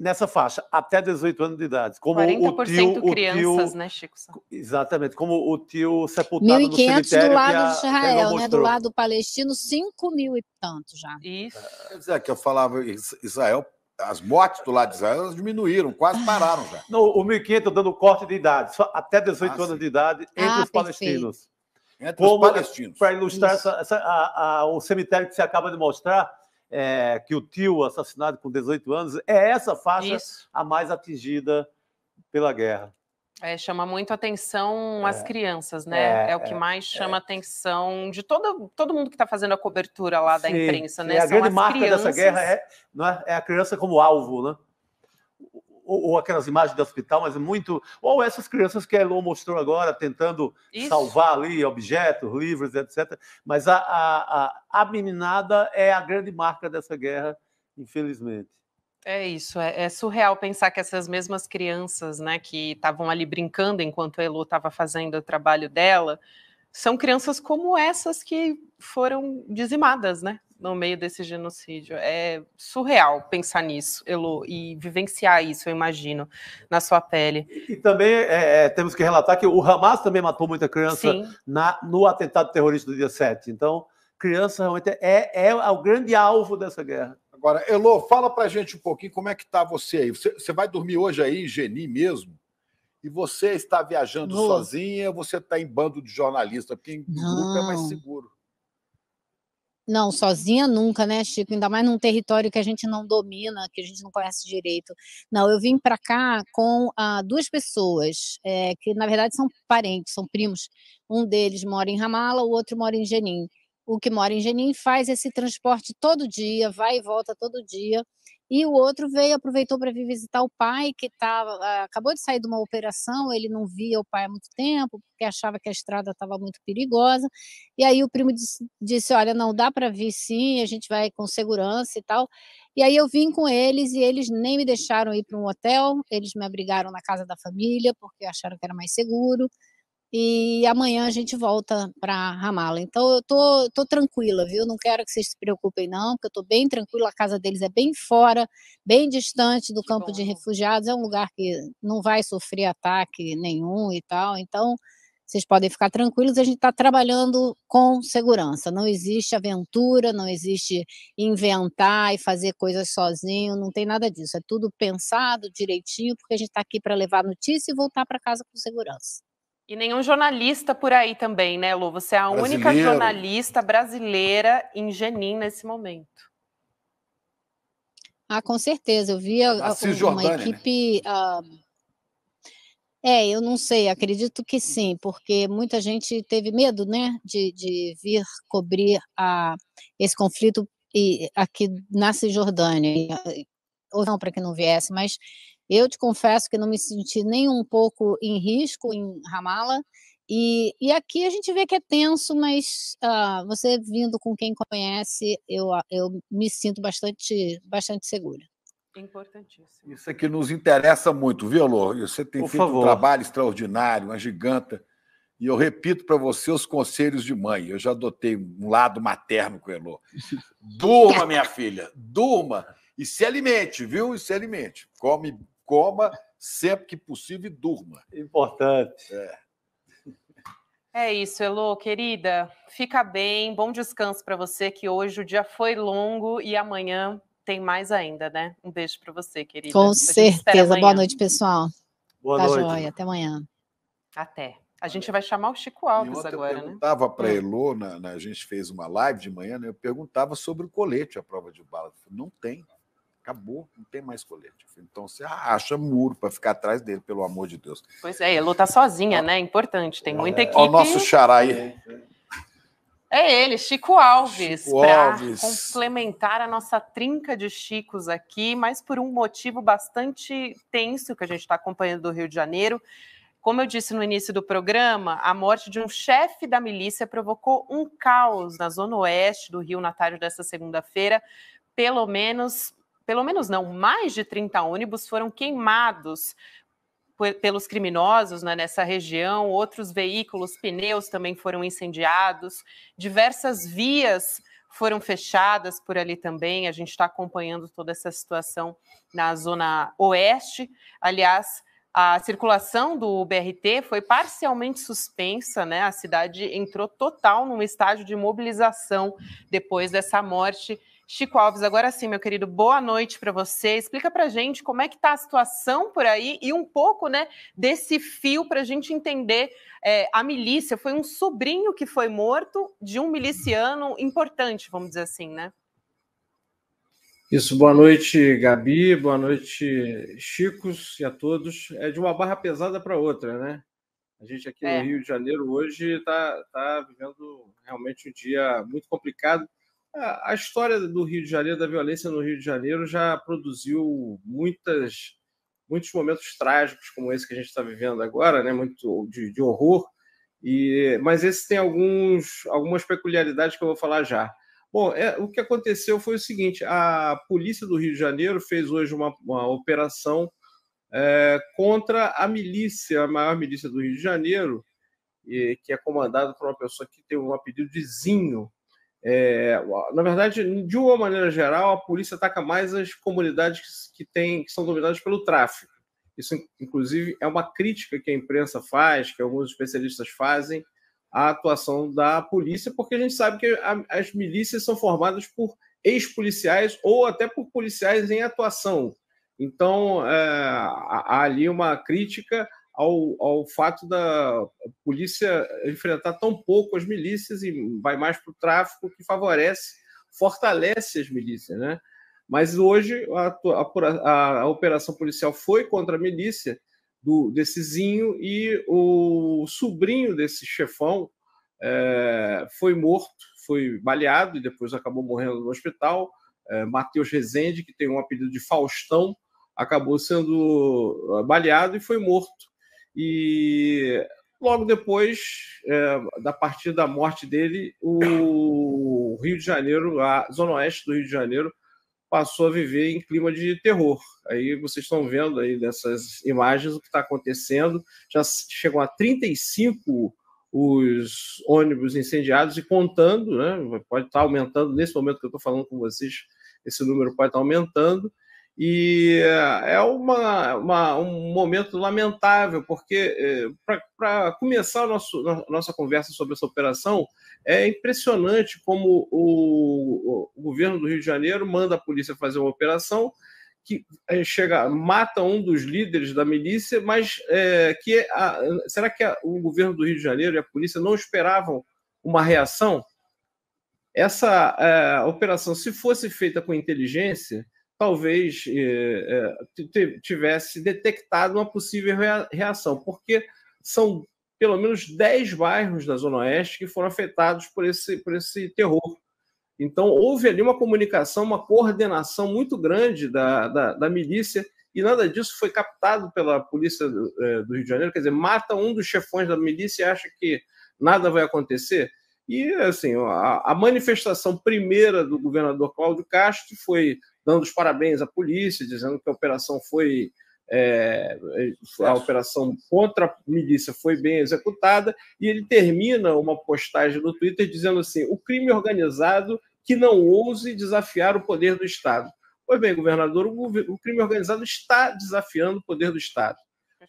nessa faixa, até 18 anos de idade. Como 40% o tio, crianças, o tio, né, Chico? Exatamente, como o tio sepultado 1, no cemitério. 1.500 do lado a, de Israel, né? Do lado palestino, 5 mil e tanto já. Isso. Quer dizer, que eu falava, Israel as mortes do lado de Israel diminuíram, quase ah. pararam já. Não, o 1.500 dando corte de idade, só até 18 ah, anos sim. de idade entre ah, os palestinos. Perfeito entre Como, os palestinos. Para ilustrar essa, essa, a, a, o cemitério que você acaba de mostrar, é, que o tio assassinado com 18 anos, é essa faixa Isso. a mais atingida pela guerra. É, chama muito atenção as é, crianças, né? É, é o que é, mais é. chama atenção de todo, todo mundo que está fazendo a cobertura lá sim, da imprensa, né? a São grande marca crianças... dessa guerra é, não é? é, a criança como alvo, né? ou, ou, aquelas imagens do hospital, mas é muito. Ou essas crianças que a Elon mostrou agora, tentando Isso. salvar ali objetos, livros, etc. Mas a, a, a, a meninada é a grande marca dessa guerra, infelizmente. É isso, é, é, surreal pensar que essas mesmas crianças, né, que estavam ali brincando enquanto a Elo estava fazendo o trabalho dela, são crianças como essas que foram dizimadas, né? no meio desse genocídio. É surreal pensar nisso, Elo, e vivenciar isso, eu imagino, na sua pele. E, também é, é, temos que relatar que o Hamas também matou muita criança na, no atentado terrorista do dia 7. Então, criança realmente é, é o grande alvo dessa guerra. Agora, Elo, fala pra gente um pouquinho como é que tá você aí. Você, você vai dormir hoje aí em Geni mesmo? E você está viajando Não. sozinha, você está em bando de jornalista, porque em grupo é mais seguro. Não, sozinha nunca, né, Chico? Ainda mais num território que a gente não domina, que a gente não conhece direito. Não, eu vim para cá com ah, duas pessoas, é, que na verdade são parentes, são primos. Um deles mora em Ramala, o outro mora em Jenin. O que mora em Jenin faz esse transporte todo dia, vai e volta todo dia. E o outro veio, aproveitou para vir visitar o pai, que tava, ah, acabou de sair de uma operação, ele não via o pai há muito tempo, porque achava que a estrada estava muito perigosa. E aí o primo disse, disse olha, não dá para vir sim, a gente vai com segurança e tal. E aí eu vim com eles e eles nem me deixaram ir para um hotel, eles me abrigaram na casa da família, porque acharam que era mais seguro e amanhã a gente volta para Ramala. Então eu tô, tô tranquila, viu? Não quero que vocês se preocupem não, porque eu tô bem tranquila, a casa deles é bem fora, bem distante do que campo bom. de refugiados, é um lugar que não vai sofrer ataque nenhum e tal. Então vocês podem ficar tranquilos, a gente está trabalhando com segurança. Não existe aventura, não existe inventar e fazer coisas sozinho, não tem nada disso. É tudo pensado direitinho, porque a gente está aqui para levar notícia e voltar para casa com segurança. E nenhum jornalista por aí também, né, Lu? Você é a Brasileiro. única jornalista brasileira em Genin nesse momento. Ah, com certeza. Eu vi a, a, uma né? equipe. Né? É, eu não sei, acredito que sim, porque muita gente teve medo, né, de, de vir cobrir a, esse conflito e, aqui na Cisjordânia. Ah, ou não, para que não viesse, mas eu te confesso que não me senti nem um pouco em risco em Ramala. E, e aqui a gente vê que é tenso, mas uh, você vindo com quem conhece, eu, eu me sinto bastante, bastante segura. Importantíssimo. Isso é que nos interessa muito, viu, Lô? Você tem Por feito favor. um trabalho extraordinário, uma giganta. E eu repito para você os conselhos de mãe. Eu já adotei um lado materno com o Elô. (laughs) Durma, minha filha, durma. E se alimente, viu? E se alimente. Come coma sempre que possível e durma. Importante. É. É isso, Elo, querida. Fica bem, bom descanso para você, que hoje o dia foi longo e amanhã tem mais ainda, né? Um beijo para você, querida. Com certeza. Boa noite, pessoal. Boa tá noite. Joia. Até amanhã. Até. A gente vai chamar o Chico Alves agora, né? Eu perguntava né? para é. Elô, na, na, a gente fez uma live de manhã, né? eu perguntava sobre o colete, a prova de bala. não tem. Acabou, não tem mais colete. Então você acha muro para ficar atrás dele, pelo amor de Deus. Pois é, luta tá sozinha, né? né? Importante, tem é. ó, muita equipe. Olha o nosso xará aí. É ele, Chico Alves, para complementar a nossa trinca de Chicos aqui, mas por um motivo bastante tenso que a gente está acompanhando do Rio de Janeiro. Como eu disse no início do programa, a morte de um chefe da milícia provocou um caos na zona oeste do Rio na tarde desta segunda-feira. Pelo menos pelo menos não, mais de 30 ônibus foram queimados pelos criminosos né, nessa região, outros veículos, pneus também foram incendiados, diversas vias foram fechadas por ali também. A gente está acompanhando toda essa situação na zona oeste. Aliás, a circulação do BRT foi parcialmente suspensa, né? A cidade entrou total num estágio de mobilização depois dessa morte Chico Alves, agora sim, meu querido, boa noite para você. Explica para gente como é que está a situação por aí e um pouco, né, desse fio para a gente entender é, a milícia. Foi um sobrinho que foi morto de um miliciano importante, vamos dizer assim, né? Isso, boa noite, Gabi, boa noite, Chicos e a todos. É de uma barra pesada para outra, né? A gente aqui é. no Rio de Janeiro hoje está tá vivendo realmente um dia muito complicado é, a, história do Rio de Janeiro, da violência no Rio de Janeiro, já produziu muitas, muitos momentos trágicos, como esse que a gente está vivendo agora, né? muito de, de horror. E, mas esse tem alguns, algumas peculiaridades que eu vou falar já. Bom, é, o que aconteceu foi o seguinte: a polícia do Rio de Janeiro fez hoje uma, uma operação é, contra a milícia, a maior milícia do Rio de Janeiro, e, que é comandada por uma pessoa que tem um apelido de Zinho. É, na verdade, de uma maneira geral, a polícia ataca mais as comunidades que, tem, que são dominadas pelo tráfico. Isso, inclusive, é uma crítica que a imprensa faz, que alguns especialistas fazem, à atuação da polícia, porque a gente sabe que a, as milícias são formadas por ex-policiais ou até por policiais em atuação. Então, é, há ali uma crítica ao, ao fato da polícia enfrentar tão pouco as milícias e vai mais para o tráfico, que favorece, fortalece as milícias, né? Mas hoje a, a, a operação policial foi contra a milícia do, desse Zinho e o sobrinho desse chefão é, foi morto, foi baleado e depois acabou morrendo no hospital. É, Matheus Rezende, que tem um apelido de Faustão, acabou sendo é, baleado e foi morto e logo depois é, da partir da morte dele, o Rio de Janeiro, a zona oeste do Rio de Janeiro, passou a viver em clima de terror. Aí vocês estão vendo aí nessas imagens o que está acontecendo. Já chegam a 35 os ônibus incendiados e contando, né? Pode estar tá aumentando nesse momento que eu estou falando com vocês, esse número pode estar aumentando. E eh, é uma, uma, um momento lamentável, porque eh, para começar a nosso, nossa conversa sobre essa operação, é impressionante como o, o, governo do Rio de Janeiro manda a polícia fazer uma operação que eh, chega, mata um dos líderes da milícia, mas é, que a, será que a, o governo do Rio de Janeiro e a polícia não esperavam uma reação? Essa é, operação, se fosse feita com inteligência, talvez eh, eh, tivesse detectado uma possível reação, porque são pelo menos 10 bairros da Zona Oeste que foram afetados por esse, por esse terror. Então, houve ali uma comunicação, uma coordenação muito grande da, da, da milícia, e nada disso foi captado pela polícia do, eh, do, Rio de Janeiro. Quer dizer, mata um dos chefões da milícia e acha que nada vai acontecer. E, assim, a, a manifestação primeira do governador Cláudio Castro foi dando os parabéns à polícia, dizendo que a operação foi é, a operação contra a milícia foi bem executada, e ele termina uma postagem no Twitter dizendo assim: o crime organizado que não ouse desafiar o poder do Estado. Pois bem, governador, o crime organizado está desafiando o poder do Estado.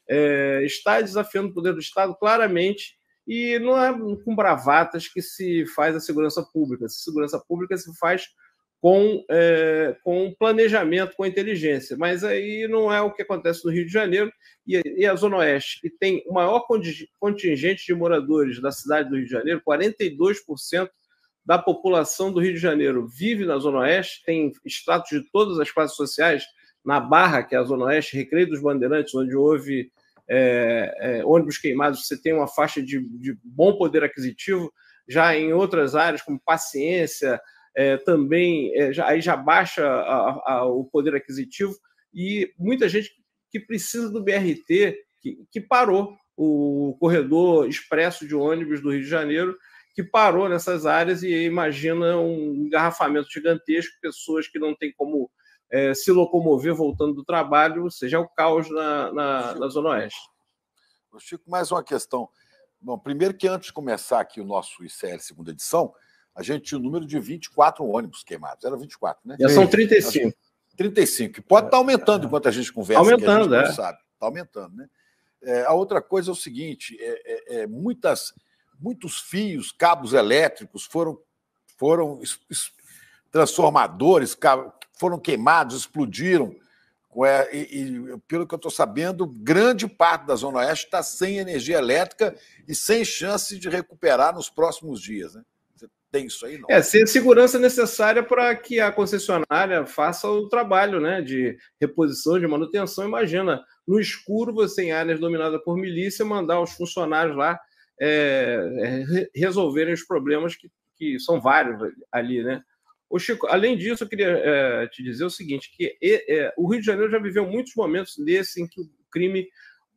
É, está desafiando o poder do Estado claramente, e não é com bravatas que se faz a segurança pública. A segurança pública se faz com, é, com planejamento, com inteligência. Mas aí não é o que acontece no Rio de Janeiro e, e a Zona Oeste, que tem o maior contingente de moradores da cidade do Rio de Janeiro, 42% da população do Rio de Janeiro vive na Zona Oeste, tem status de todas as classes sociais, na Barra, que é a Zona Oeste, Recreio dos Bandeirantes, onde houve é, é, ônibus queimados, você tem uma faixa de, de bom poder aquisitivo, já em outras áreas, como paciência, é, também é, já, aí já baixa a, a, o poder aquisitivo e muita gente que precisa do BRT que, que, parou o corredor expresso de ônibus do Rio de Janeiro que parou nessas áreas e imagina um engarrafamento gigantesco, pessoas que não têm como é, se locomover voltando do trabalho, ou seja, é o caos na, na, Chico, na Zona Oeste. Chico, mais uma questão. Bom, primeiro que antes de começar aqui o nosso ICL segunda edição, a gente tinha o um número de 24 ônibus queimados. Era 24, né? Já são 35. 35, que pode estar tá aumentando é. enquanto a gente conversa. Aumentando, a gente é. sabe. Está aumentando, né? É, a outra coisa é o seguinte: é, é, é muitas, muitos fios, cabos elétricos foram, foram transformadores, foram queimados, explodiram. É, e, e, pelo que eu estou sabendo, grande parte da Zona Oeste está sem energia elétrica e sem chance de recuperar nos próximos dias. Né? tem isso aí, não. É, ser segurança necessária para que a concessionária faça o trabalho né, de reposição, de manutenção. Imagina, no escuro, você em áreas dominadas por milícia, mandar os funcionários lá é, é resolverem os problemas que, que são vários ali, né? Ô Chico, além disso, eu queria é, te dizer o seguinte: que é, o Rio de Janeiro já viveu muitos momentos desse em que o crime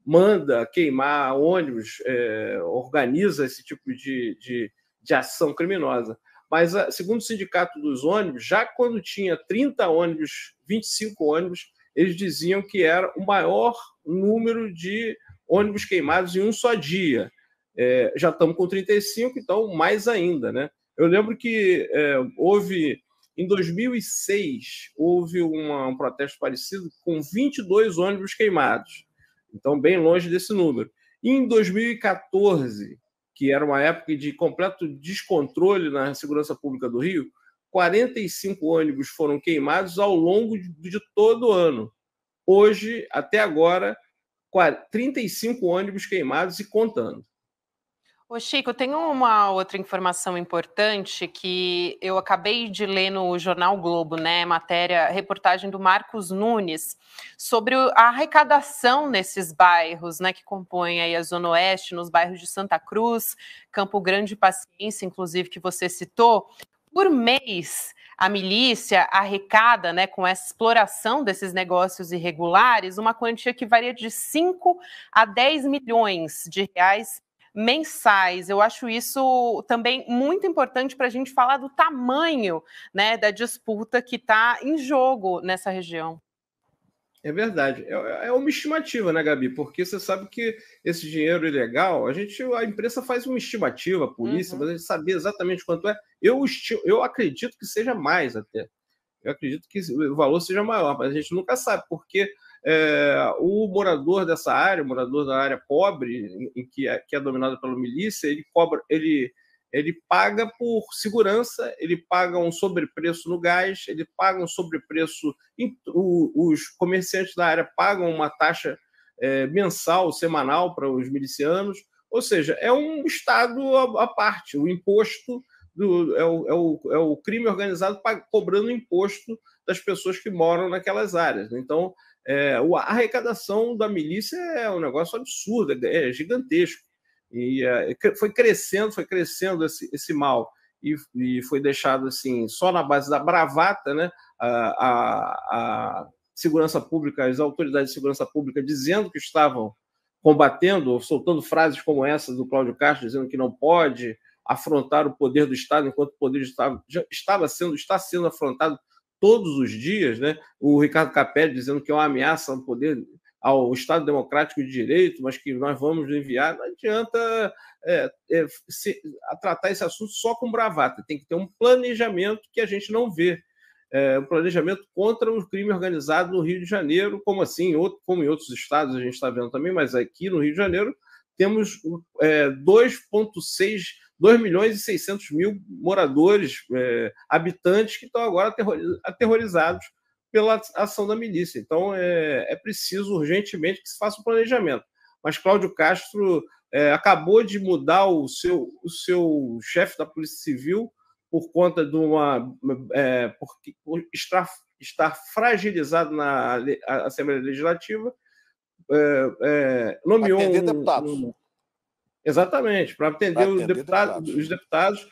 manda queimar ônibus, é, organiza esse tipo de, de de ação criminosa. Mas, ah, segundo o Sindicato dos Ônibus, já quando tinha 30 ônibus, 25 ônibus, eles diziam que era o maior número de ônibus queimados em um só dia. É, já estamos com 35, então mais ainda. Né? Eu lembro que é, houve, em 2006, houve uma, um protesto parecido com 22 ônibus queimados. Então, bem longe desse número. E em 2014, que era uma época de completo descontrole na segurança pública do Rio, 45 ônibus foram queimados ao longo de, todo o ano. Hoje, até agora, 35 ônibus queimados e contando. Ô Chico, tem uma outra informação importante que eu acabei de ler no Jornal Globo, né? Matéria, reportagem do Marcos Nunes, sobre a arrecadação nesses bairros, né? Que compõem aí a Zona Oeste, nos bairros de Santa Cruz, Campo Grande Paciência, inclusive, que você citou. Por mês, a milícia arrecada né, com essa exploração desses negócios irregulares uma quantia que varia de 5 a 10 milhões de reais mensais. Eu acho isso também muito importante para a gente falar do tamanho né, da disputa que está em jogo nessa região. É verdade. É, é, é, uma estimativa, né, Gabi? Porque você sabe que esse dinheiro ilegal, a gente, a imprensa faz uma estimativa, a polícia, uhum. mas a gente sabe exatamente quanto é. Eu, eu acredito que seja mais até. Eu acredito que o valor seja maior, mas a gente nunca sabe, porque é, o morador dessa área, o morador da área pobre, em, em que, é, que é dominada pela milícia, ele cobra, ele, ele paga por segurança, ele paga um sobrepreço no gás, ele paga um sobrepreço. Em, o, os comerciantes da área pagam uma taxa é, mensal, semanal para os milicianos, ou seja, é um Estado à, parte, o imposto. Do, é, o, é, o, é o crime organizado cobrando imposto das pessoas que moram naquelas áreas. Né? Então, é, a arrecadação da milícia é um negócio absurdo, é, é gigantesco. E é, foi crescendo, foi crescendo esse, esse mal. E, e, foi deixado assim, só na base da bravata, né? A, a, a segurança pública, as autoridades de segurança pública dizendo que estavam combatendo, soltando frases como essa do Cláudio Castro, dizendo que não pode afrontar o poder do Estado, enquanto o poder do Estado já estava sendo, está sendo afrontado todos os dias, né? O Ricardo Capelli dizendo que é uma ameaça ao poder, ao Estado Democrático de Direito, mas que nós vamos enviar. Não adianta é, é, se, tratar esse assunto só com bravata. Tem que ter um planejamento que a gente não vê. É, um planejamento contra o crime organizado no Rio de Janeiro, como assim, outro, como em outros estados a gente está vendo também, mas aqui no Rio de Janeiro temos é, 2,6 2 milhões e 600 mil moradores, é, habitantes, que estão agora aterrorizados pela ação da milícia. Então, é, é preciso urgentemente que se faça o um planejamento. Mas Cláudio Castro é, acabou de mudar o seu, o seu chefe da Polícia Civil por conta de uma. É, por, por estar, estar, fragilizado na Assembleia Legislativa. É, é nomeou. um, deputados. Um, Exatamente, para atender, atender, os deputados, deputados, os deputados,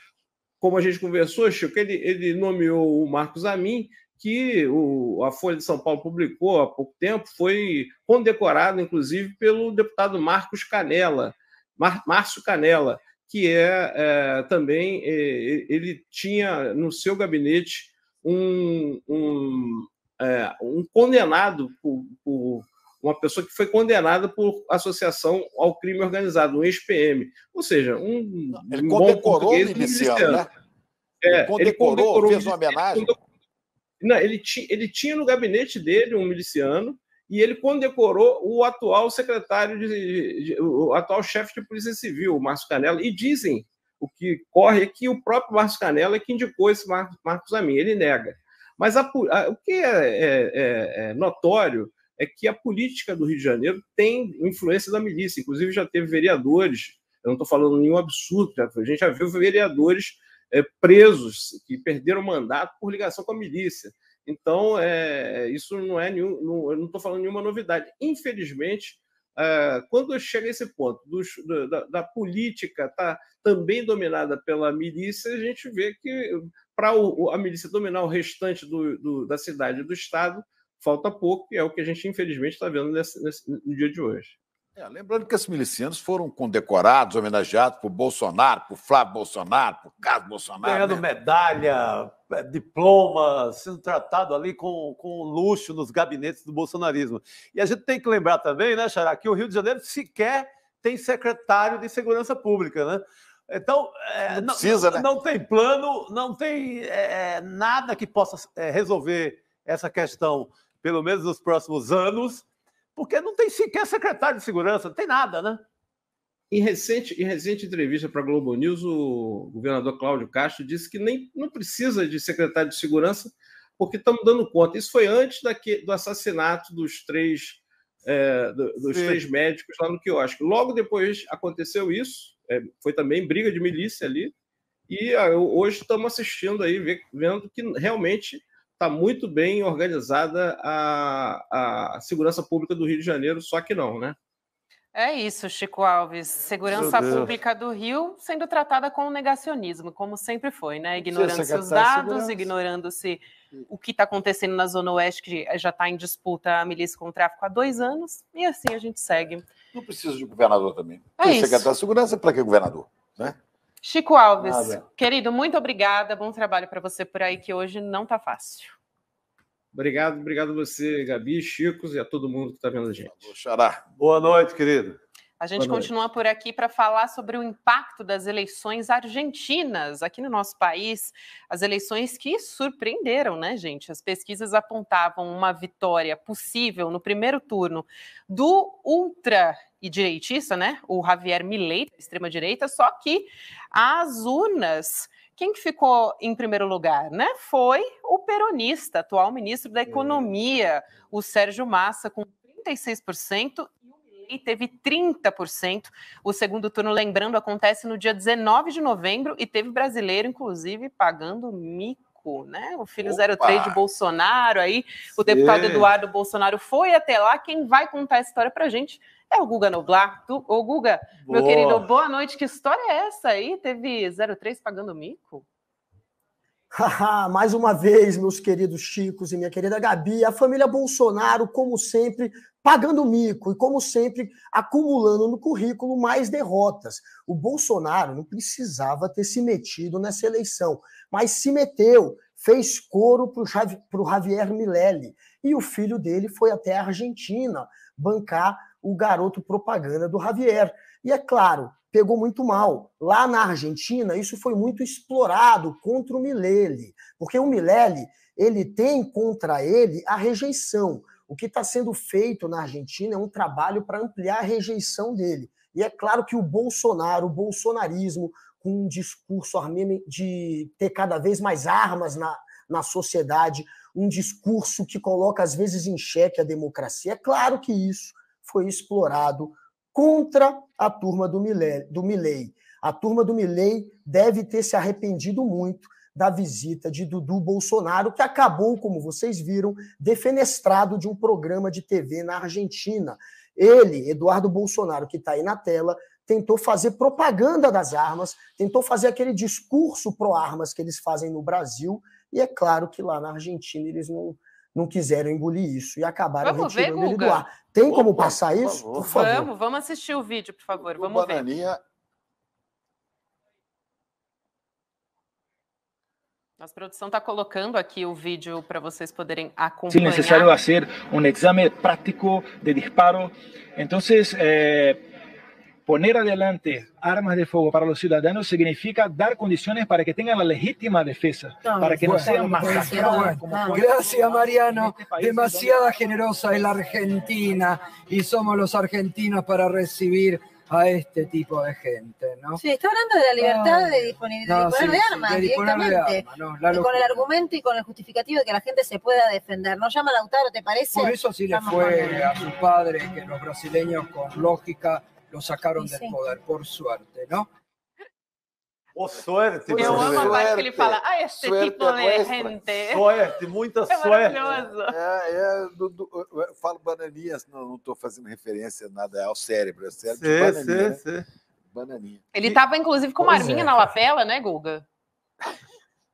como a gente conversou, Chico, ele, ele nomeou o Marcos Amin, que o, a Folha de São Paulo publicou há pouco tempo, foi condecorado, inclusive, pelo deputado Marcos Canela, Mar, Márcio Canela, que é, é também, é, ele tinha no seu gabinete um, um, é, um condenado por, por uma pessoa que foi condenada por associação ao crime organizado, um ex-PM. Ou seja, um. Ele condecorou o miliciano, né? É, ele, condecorou, ele condecorou, fez uma homenagem. Ele, Não, ele, ti, ele tinha no gabinete dele um miliciano e ele condecorou o atual secretário, de, de, de o atual chefe de Polícia Civil, Márcio Canela. E dizem, o que corre é que o próprio Márcio Canela é que indicou esse Mar, Marcos Amin, ele nega. Mas a, a, o que é, é, é, é notório é que a política do Rio de Janeiro tem influência da milícia. Inclusive, já teve vereadores, eu não estou falando nenhum absurdo, tá? a gente já viu vereadores é, presos que perderam mandato por ligação com a milícia. Então, é, isso não é nenhum, não, eu não estou falando nenhuma novidade. Infelizmente, é, quando chega a esse ponto da, da, política tá também dominada pela milícia, a gente vê que para a milícia dominar o restante do, do, da cidade e do estado, falta pouco, e é o que a gente, infelizmente, está vendo nesse, nesse, no dia de hoje. É, lembrando que esses milicianos foram condecorados, homenageados por Bolsonaro, por Flávio Bolsonaro, por Carlos Bolsonaro. Ganhando né? medalha, é, diploma, sendo tratado ali com, com luxo nos gabinetes do bolsonarismo. E a gente tem que lembrar também, né, Xará, que o Rio de Janeiro sequer tem secretário de segurança pública, né? Então, é, não, precisa, não, né? não, tem plano, não tem é, é, nada que possa é, resolver essa questão pelo menos nos próximos anos, porque não tem sequer secretário de segurança, não tem nada, né? Em recente, em recente entrevista para a Globo News, o governador Cláudio Castro disse que nem não precisa de secretário de segurança, porque estamos dando conta. Isso foi antes daqui, do assassinato dos três, é, do, dos Sim. três médicos lá no quiosque. Logo depois aconteceu isso, é, foi também briga de milícia ali, e ah, hoje estamos assistindo aí, vendo que realmente está muito bem organizada a, a segurança pública do Rio de Janeiro, só que não, né? É isso, Chico Alves. Segurança Pública do Rio sendo tratada com negacionismo, como sempre foi, né? Ignorando-se os dados, ignorando-se o que está acontecendo na Zona Oeste, que já está em disputa a milícia com o tráfico há dois anos, e assim a gente segue. Não precisa de governador também. É Tem isso. secretário de segurança, para que governador? Né? Chico Alves, Nada. querido, muito obrigada. Bom trabalho para você por aí, que hoje não está fácil. Obrigado, obrigado você, Gabi, Chicos e a todo mundo que está vendo a gente. Boa noite, querido. A gente continua por aqui para falar sobre o impacto das eleições argentinas aqui no nosso país. As eleições que surpreenderam, né, gente? As pesquisas apontavam uma vitória possível no primeiro turno do ultra e direitista, né? O Javier Milei, extrema direita, só que as urnas quem que ficou em primeiro lugar, né? Foi o peronista, atual ministro da Economia, o Sérgio Massa, com 36% e teve 30%. O segundo turno, lembrando, acontece no dia 19 de novembro e teve brasileiro, inclusive, pagando mico, né? O filho Opa. 03 de Bolsonaro, aí o deputado Eduardo Bolsonaro foi até lá. Quem vai contar a história para gente? É o Guga Noblar. Tu, ô, Guga, boa. meu querido, boa noite. Que história é essa aí? Teve 03 pagando mico? Mais uma vez, meus queridos Chicos e minha querida Gabi, a família Bolsonaro, como sempre, pagando mico e, como sempre, acumulando no currículo mais derrotas. O Bolsonaro não precisava ter se metido nessa eleição, mas se meteu, fez coro para o Javier Milei e o filho dele foi até a Argentina bancar o garoto propaganda do Javier. E é claro, pegou muito mal. Lá na Argentina, isso foi muito explorado contra o Milele, porque o Milele ele tem contra ele a rejeição. O que está sendo feito na Argentina é um trabalho para ampliar a rejeição dele. E é claro que o Bolsonaro, o bolsonarismo, com um discurso de ter cada vez mais armas na, na sociedade, um discurso que coloca às vezes em xeque a democracia, é claro que isso foi explorado contra a turma do Milley. A turma do Milley deve ter se arrependido muito da visita de Dudu Bolsonaro, que acabou, como vocês viram, defenestrado de um programa de TV na Argentina. Ele, Eduardo Bolsonaro, que está aí na tela, tentou fazer propaganda das armas, tentou fazer aquele discurso pro armas que eles fazem no Brasil, e é claro que lá na Argentina eles não não quiseram engolir isso e acabaram vamos retirando ver, ele do ar. Tem como Opa, passar por isso? Favor. Por favor. Vamos, vamos assistir o vídeo, por favor. O vamos Bananinha... ver. Nossa produção está colocando aqui o vídeo para vocês poderem acompanhar. Se necessário fazer um exame prático de disparo. Então, eh, Poner adelante armas de fuego para los ciudadanos significa dar condiciones para que tengan la legítima defensa, para que no sean masacrados. gracias, Mariano. Este Demasiada generosa es la Argentina y somos los argentinos para recibir a este tipo de gente, Sí, está hablando de la libertad de, disponibilidad de, armas directamente, con el argumento y con el justificativo de que la gente se pueda defender. ¿No llama Lautaro, te parece? Por eso sí le fue a su padre que los brasileños con lógica Lo sacaron del poder, por suerte, ¿no? Oh, suerte, Eu amo a parte que ele fala, ah, esse suerte tipo de gente. Suerte, muita é (laughs) suerte. É, é, do, do, eu falo bananinhas, não estou fazendo referência nada é ao cérebro, é cérebro cê, bananinha, né? bananinha. Ele estava, inclusive, com uma pois arminha é. na lapela, né, Guga?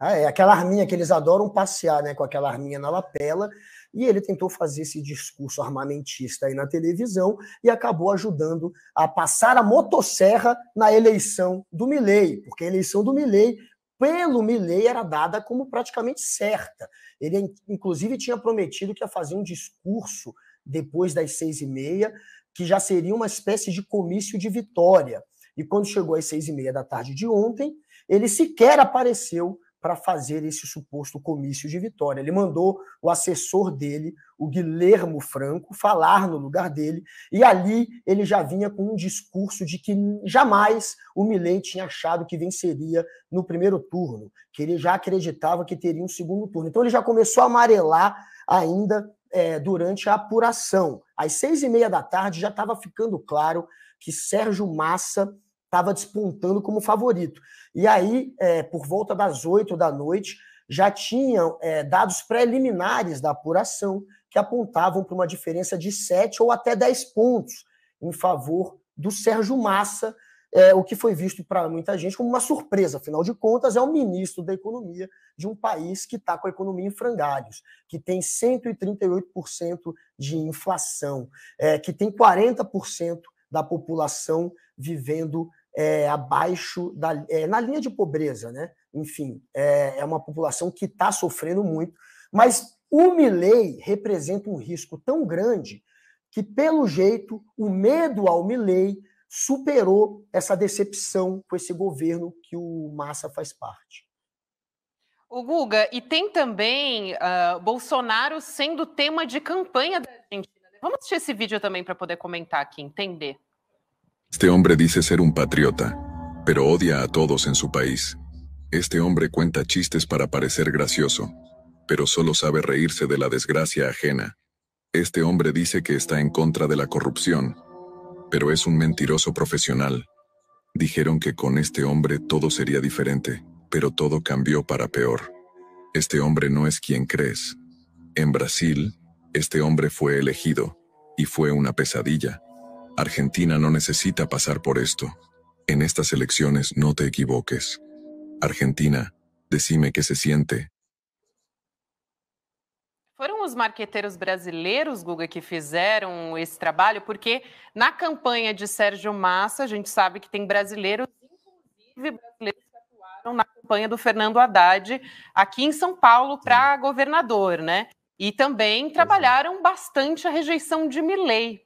Ah, é, aquela arminha que eles adoram passear, né, com aquela arminha na lapela e ele tentou fazer esse discurso armamentista aí na televisão e acabou ajudando a passar a motosserra na eleição do Milley, porque a eleição do Milley pelo Milley era dada como praticamente certa. Ele, inclusive, tinha prometido que ia fazer um discurso depois das seis e meia, que já seria uma espécie de comício de vitória. E quando chegou às seis e meia da tarde de ontem, ele sequer apareceu para fazer esse suposto comício de vitória. Ele mandou o assessor dele, o Guilhermo Franco, falar no lugar dele, e ali ele já vinha com um discurso de que jamais o Milley tinha achado que venceria no primeiro turno, que ele já acreditava que teria um segundo turno. Então ele já começou a amarelar ainda é, durante a apuração. Às seis e meia da tarde já estava ficando claro que Sérgio Massa estava despontando como favorito. E aí, é, por volta das oito da noite, já tinham é, dados preliminares da apuração que apontavam para uma diferença de sete ou até dez pontos em favor do Sérgio Massa, é, o que foi visto para muita gente como uma surpresa. Afinal de contas, é o ministro da Economia de um país que está com a economia em frangalhos, que tem 138% de inflação, é, que tem 40% da população vivendo é, abaixo da é, na linha de pobreza, né? Enfim, é, é uma população que está sofrendo muito, mas o Milley representa um risco tão grande que, pelo jeito, o medo ao Milley superou essa decepção com esse governo que o Massa faz parte. O Guga, e tem também uh, Bolsonaro sendo tema de campanha da Argentina. Né? Vamos assistir esse vídeo também para poder comentar aqui, entender. Este hombre dice ser un patriota, pero odia a todos en su país. Este hombre cuenta chistes para parecer gracioso, pero solo sabe reírse de la desgracia ajena. Este hombre dice que está en contra de la corrupción, pero es un mentiroso profesional. Dijeron que con este hombre todo sería diferente, pero todo cambió para peor. Este hombre no es quien crees. En Brasil, este hombre fue elegido, y fue una pesadilla. Argentina no necesita pasar por esto. En estas elecciones no te equivoques. Argentina, decime qué se siente. Foram os marqueteiros brasileiros, Guga, que fizeram esse trabalho, porque na campanha de Sérgio Massa, a gente sabe que tem brasileiros, inclusive brasileiros que atuaram na campanha do Fernando Haddad aqui em São Paulo para governador, né? E também trabalharam bastante a rejeição de Milley,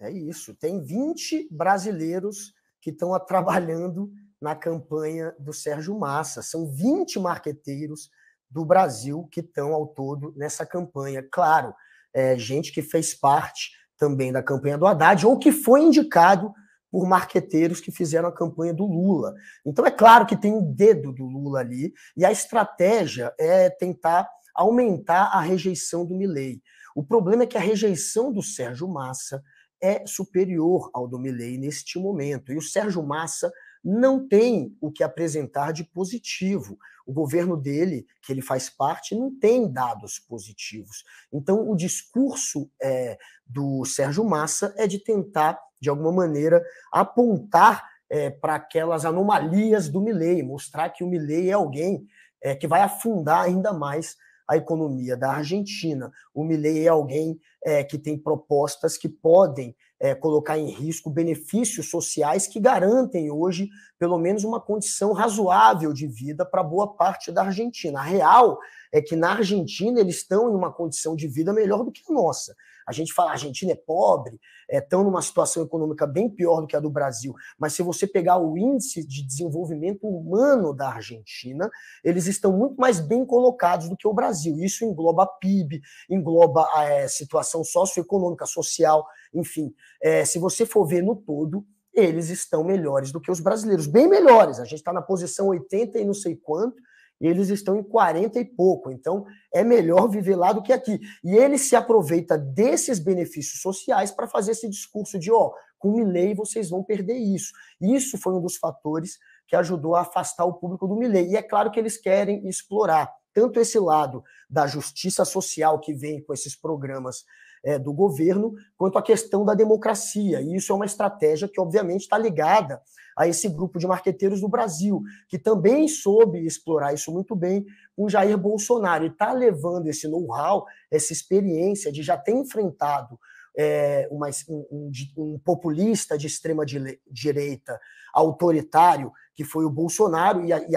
é isso. Tem 20 brasileiros que estão (laughs) trabalhando na campanha do Sérgio Massa. São 20 marqueteiros do Brasil que estão ao todo nessa campanha. Claro, é, gente que fez parte também da campanha do Haddad ou que foi indicado por marqueteiros que fizeram a campanha do Lula. Então é claro que tem um dedo do Lula ali e a estratégia é tentar aumentar a rejeição do Milei. O problema é que a rejeição do Sérgio Massa é superior ao do Milley neste momento. E o Sérgio Massa não tem o que apresentar de positivo. O governo dele, que ele faz parte, não tem dados positivos. Então, o discurso é, do Sérgio Massa é de tentar, de alguma maneira, apontar é, para aquelas anomalias do Milley, mostrar que o Milley é alguém é, que vai afundar ainda mais a economia da Argentina. O Milley é alguém é, que tem propostas que podem é, colocar em risco benefícios sociais que garantem hoje pelo menos uma condição razoável de vida para boa parte da Argentina. A real é que na Argentina eles estão em uma condição de vida melhor do que a nossa. A gente fala, a Argentina é pobre, estão é, numa situação econômica bem pior do que a do Brasil, mas se você pegar o índice de desenvolvimento humano da Argentina, eles estão muito mais bem colocados do que o Brasil. Isso engloba PIB, engloba a eh, é, situação socioeconômica, social, enfim. É, se você for ver no todo, eles estão melhores do que os brasileiros, bem melhores. A gente está na posição 80 e não sei quanto, e eles estão em 40 e pouco. Então, é melhor viver lá do que aqui. E ele se aproveita desses benefícios sociais para fazer esse discurso de, ó, oh, com Milley vocês vão perder isso. Isso foi um dos fatores que ajudou a afastar o público do Milley. E é claro que eles querem explorar tanto esse lado da justiça social que vem com esses programas é, do governo quanto à questão da democracia. E isso é uma estratégia que, obviamente, está ligada a esse grupo de marqueteiros do Brasil, que também soube explorar isso muito bem com Jair Bolsonaro e está levando esse know-how, essa experiência de já ter enfrentado é, uma, um, um, populista de extrema direita autoritário, que foi o Bolsonaro, e, e,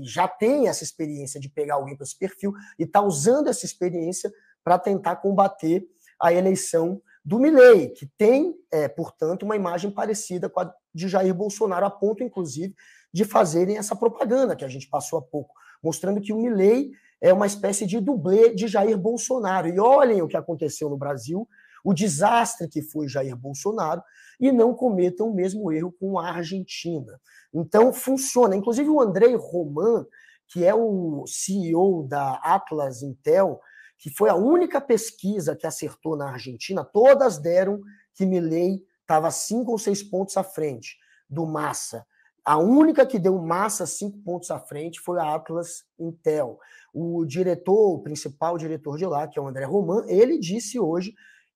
e já tem essa experiência de pegar alguém com esse perfil, e está usando essa experiência para tentar combater a eleição do Milley, que tem, é, portanto, uma imagem parecida com a de Jair Bolsonaro, a ponto, inclusive, de fazerem essa propaganda que a gente passou há pouco, mostrando que o Milley é uma espécie de dublê de Jair Bolsonaro. E olhem o que aconteceu no Brasil, o desastre que foi Jair Bolsonaro, e não cometam o mesmo erro com a Argentina. Então, funciona. Inclusive, o Andrei Roman, que é o CEO da Atlas Intel, que foi a única pesquisa que acertou na Argentina, todas deram que Milley estava cinco ou seis pontos à frente do Massa. A única que deu massa cinco pontos à frente foi a Atlas Intel. O diretor, o principal diretor de lá, que é o André Roman, ele disse hoje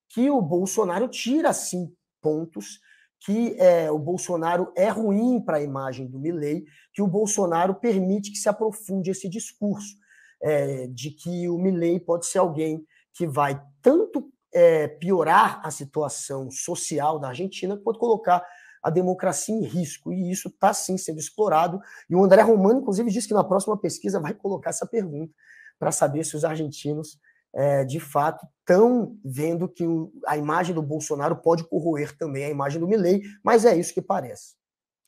que o Bolsonaro tira cinco pontos, que é, o Bolsonaro é ruim para a imagem do Milley, que o Bolsonaro permite que se aprofunde esse discurso é, de que o Milley pode ser alguém que vai tanto é, piorar a situação social da Argentina, quanto colocar a democracia em risco. E isso está sim sendo explorado. E o André Romano, inclusive, disse que na próxima pesquisa vai colocar essa pergunta para saber se os argentinos, é, de fato, estão vendo que o, a imagem do Bolsonaro pode corroer também a imagem do Milley, mas é isso que parece.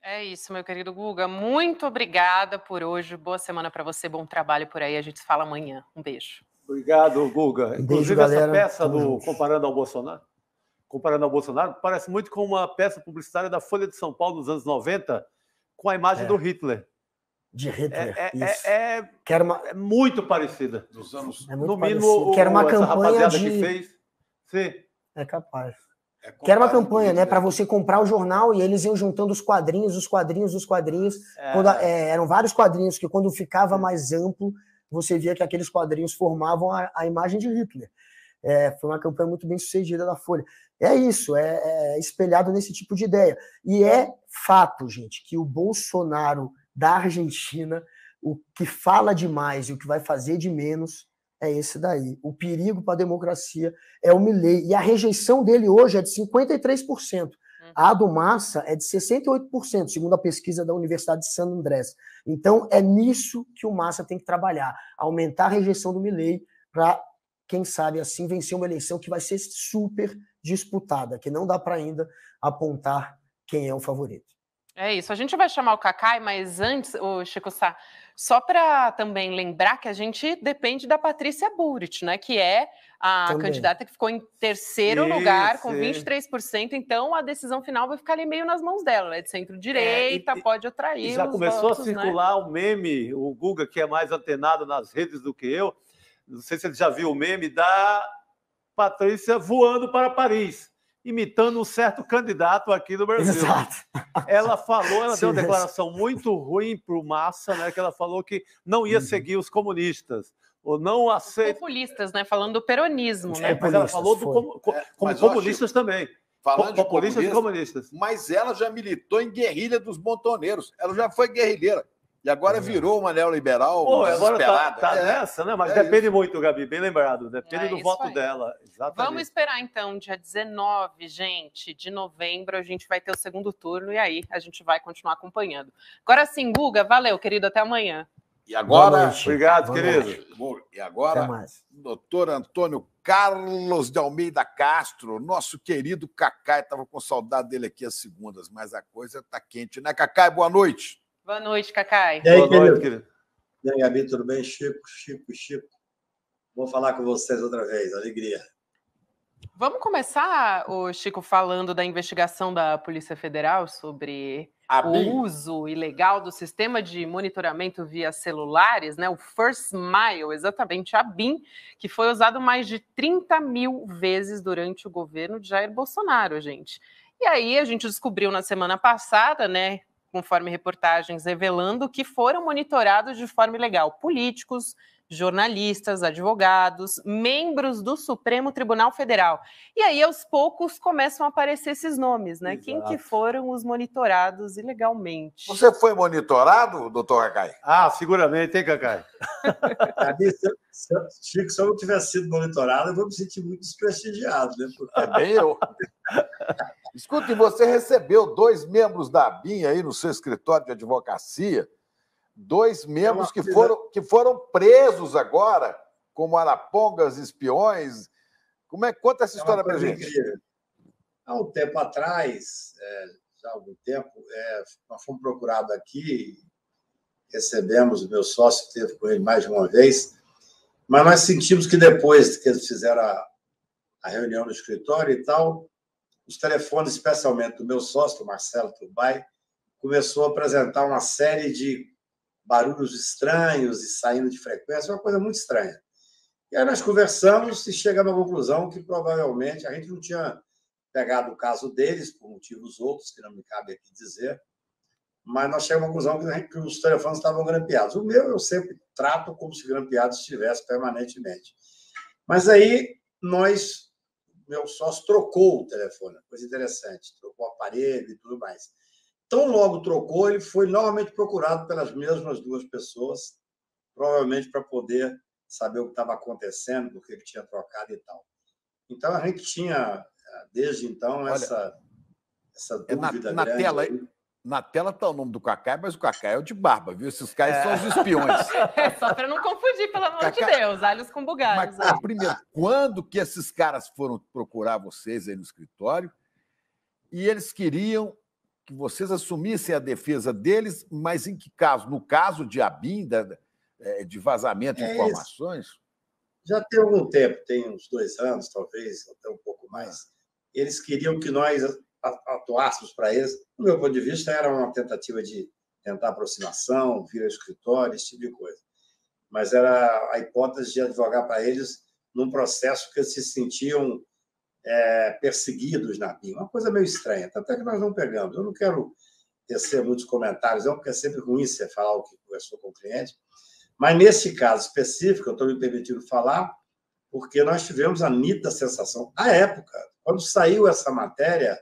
É isso, meu querido Guga. Muito obrigada por hoje. Boa semana para você, bom trabalho por aí. A gente se fala amanhã. Um beijo. Obrigado, Guga. Inclusive, beijo, essa peça do Comparando ao Bolsonaro, comparando ao Bolsonaro, parece muito com uma peça publicitária da Folha de São Paulo dos anos 90, com a imagem é. do Hitler. De Hitler. É, é, é, é uma... É muito parecida. Dos anos. É muito no mínimo, parecido. que era uma campanha de... que fez. Sim. É capaz. É que era uma campanha, né, para você comprar o jornal e eles iam juntando os quadrinhos, os quadrinhos, os quadrinhos. É. Quando, é, eram vários quadrinhos que, quando ficava mais amplo, você via que aqueles quadrinhos formavam a, a imagem de Hitler. É, foi uma campanha muito bem sucedida da Folha. É isso, é, é, espelhado nesse tipo de ideia. E é fato, gente, que o Bolsonaro da Argentina, o que fala demais e o que vai fazer de menos, é esse daí. O perigo para a democracia é o Milley. E a rejeição dele hoje é de 53%. Uhum. A do Massa é de 68%, segundo a pesquisa da Universidade de San Andrés. Então, é nisso que o Massa tem que trabalhar, aumentar a rejeição do Milley para, quem sabe, assim vencer uma eleição que vai ser super disputada, que não dá para ainda apontar quem é o favorito. É isso. A gente vai chamar o Cacai, mas antes, o Chico Sá, só para também lembrar que a gente depende da Patrícia Burit, né? Que é a também. candidata que ficou em terceiro Isso, lugar, com 23%. É. Então a decisão final vai ficar ali meio nas mãos dela, né? De centro-direita, é, pode atrair. Já começou votos, a né? circular o né? meme, o Guga, que é mais antenado nas redes do que eu. Não sei se ele já viu o meme da Patrícia voando para Paris imitando um certo candidato aqui do Brasil. Exato. Ela falou, ela Sim, (laughs) deu uma declaração muito ruim para o Massa, né? Que ela falou que não ia uhum. seguir os comunistas. Ou não aceita. Populistas, né? Falando do peronismo, né? mas ela falou do é, como, como comunistas achei... também. Falando populistas de comunistas. Mas ela já militou em guerrilha dos montoneiros. Ela já foi guerrilheira. E agora é. virou uma neoliberal Pô, agora tá, tá é. nessa, né? Mas é depende isso. muito, Gabi, bem lembrado. Depende é do voto aí. dela. Exatamente. Vamos esperar, então, dia 19, gente, de novembro, a gente vai ter o segundo turno e aí a gente vai continuar acompanhando. Agora sim, Guga, valeu, querido, até amanhã. E agora. Obrigado, Boa querido. Noite. E agora, doutor Antônio Carlos de Almeida Castro, nosso querido Cacai. Estava com saudade dele aqui às segundas, mas a coisa está quente, né, Cacai? Boa noite. Boa noite, Cacai. E aí, Boa querido. noite, querido. E aí, Gabi, tudo bem? Chico, Chico, Chico. Vou falar com vocês outra vez, alegria. Vamos começar, o Chico, falando da investigação da Polícia Federal sobre a o uso ilegal do sistema de monitoramento via celulares, né? O First Mile, exatamente a BIM, que foi usado mais de 30 mil vezes durante o governo de Jair Bolsonaro, gente. E aí a gente descobriu na semana passada, né? conforme reportagens revelando que foram monitorados de forma ilegal políticos, jornalistas, advogados, membros do Supremo Tribunal Federal. E aí, aos poucos, começam a aparecer esses nomes, né? Exato. Quem que foram os monitorados ilegalmente. Você foi monitorado, doutor Cacai? Ah, seguramente, hein, Cacai? (laughs) Chico, se eu não tivesse sido monitorado, eu vou me sentir muito desprestigiado, né? É bem eu. Escute, você recebeu dois membros da BIM aí no seu escritório de advocacia, dois membros que foram, que foram presos agora, como arapongas, espiões. Como é conta essa é história é para gente? há um tempo atrás, é, já há algum tempo, é, nós fomos procurados aqui, recebemos o meu sócio, teve com ele mais de uma vez, mas nós sentimos que depois que eles fizeram a, a reunião no escritório e tal, os telefones, especialmente do meu sócio, Marcelo Turbai, começou a apresentar uma série de barulhos estranhos e saindo de frequência, é uma coisa muito estranha. E aí nós conversamos e chegamos à conclusão que provavelmente a gente não tinha pegado o caso deles, por motivos outros que não me cabe aqui dizer, mas nós chegamos à conclusão que, os telefones estavam grampeados. O meu eu sempre trato como se grampeado estivesse permanentemente. Mas aí nós, meu sócio trocou o telefone, coisa interessante, trocou o aparelho e tudo mais. Tão logo trocou, ele foi novamente procurado pelas mesmas duas pessoas, provavelmente para poder saber o que estava acontecendo, porque ele tinha trocado e tal. Então a gente tinha eh, desde então essa Olha, essa dúvida é na, na grande. Tela, na tela está o nome do Cacai, mas o Cacai é o de barba, viu? Esses caras é. são os é. espiões. (laughs) É só para não confundir, pelo amor Cacá... de Deus, alhos com bugalhos. Mas, é. primeiro, quando que esses caras foram procurar vocês aí no escritório? E eles queriam que vocês assumissem a defesa deles, mas em que caso? No caso de Abinda, é, de vazamento de é informações? Isso. Já tem algum tempo, tem uns dois anos, talvez, até um pouco mais. Eles queriam que nós atuássemos para eles. Do meu ponto de vista, era uma tentativa de tentar aproximação, vir ao escritório, esse tipo de coisa. Mas era a hipótese de advogar para eles num processo que eles se sentiam é, perseguidos na BIM. Uma coisa meio estranha, até que nós não pegamos. Eu não quero tecer muitos comentários, é porque é sempre ruim você falar o que conversou com o cliente. Mas nesse caso específico, eu estou me permitindo falar, porque nós tivemos a nítida sensação, à época, quando saiu essa matéria,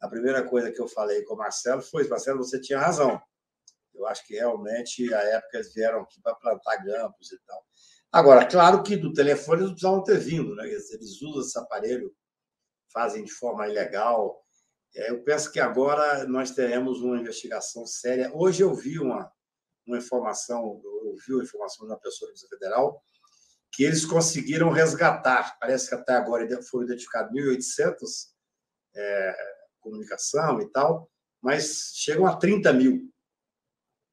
a primeira coisa que eu falei com o Marcelo foi: Marcelo, você tinha razão. Eu acho que realmente, à época, eles vieram aqui para plantar grampos e tal. Agora, claro que do telefone eles precisavam ter vindo, né? Eles usam esse aparelho fazem de forma ilegal. É, eu penso que agora nós teremos uma investigação séria. Hoje eu vi uma, uma informação, eu vi uma informação de uma pessoa da Polícia Federal que eles conseguiram resgatar. Parece que até agora foram identificados 1.800 é, comunicação e tal, mas chegam a 30 mil.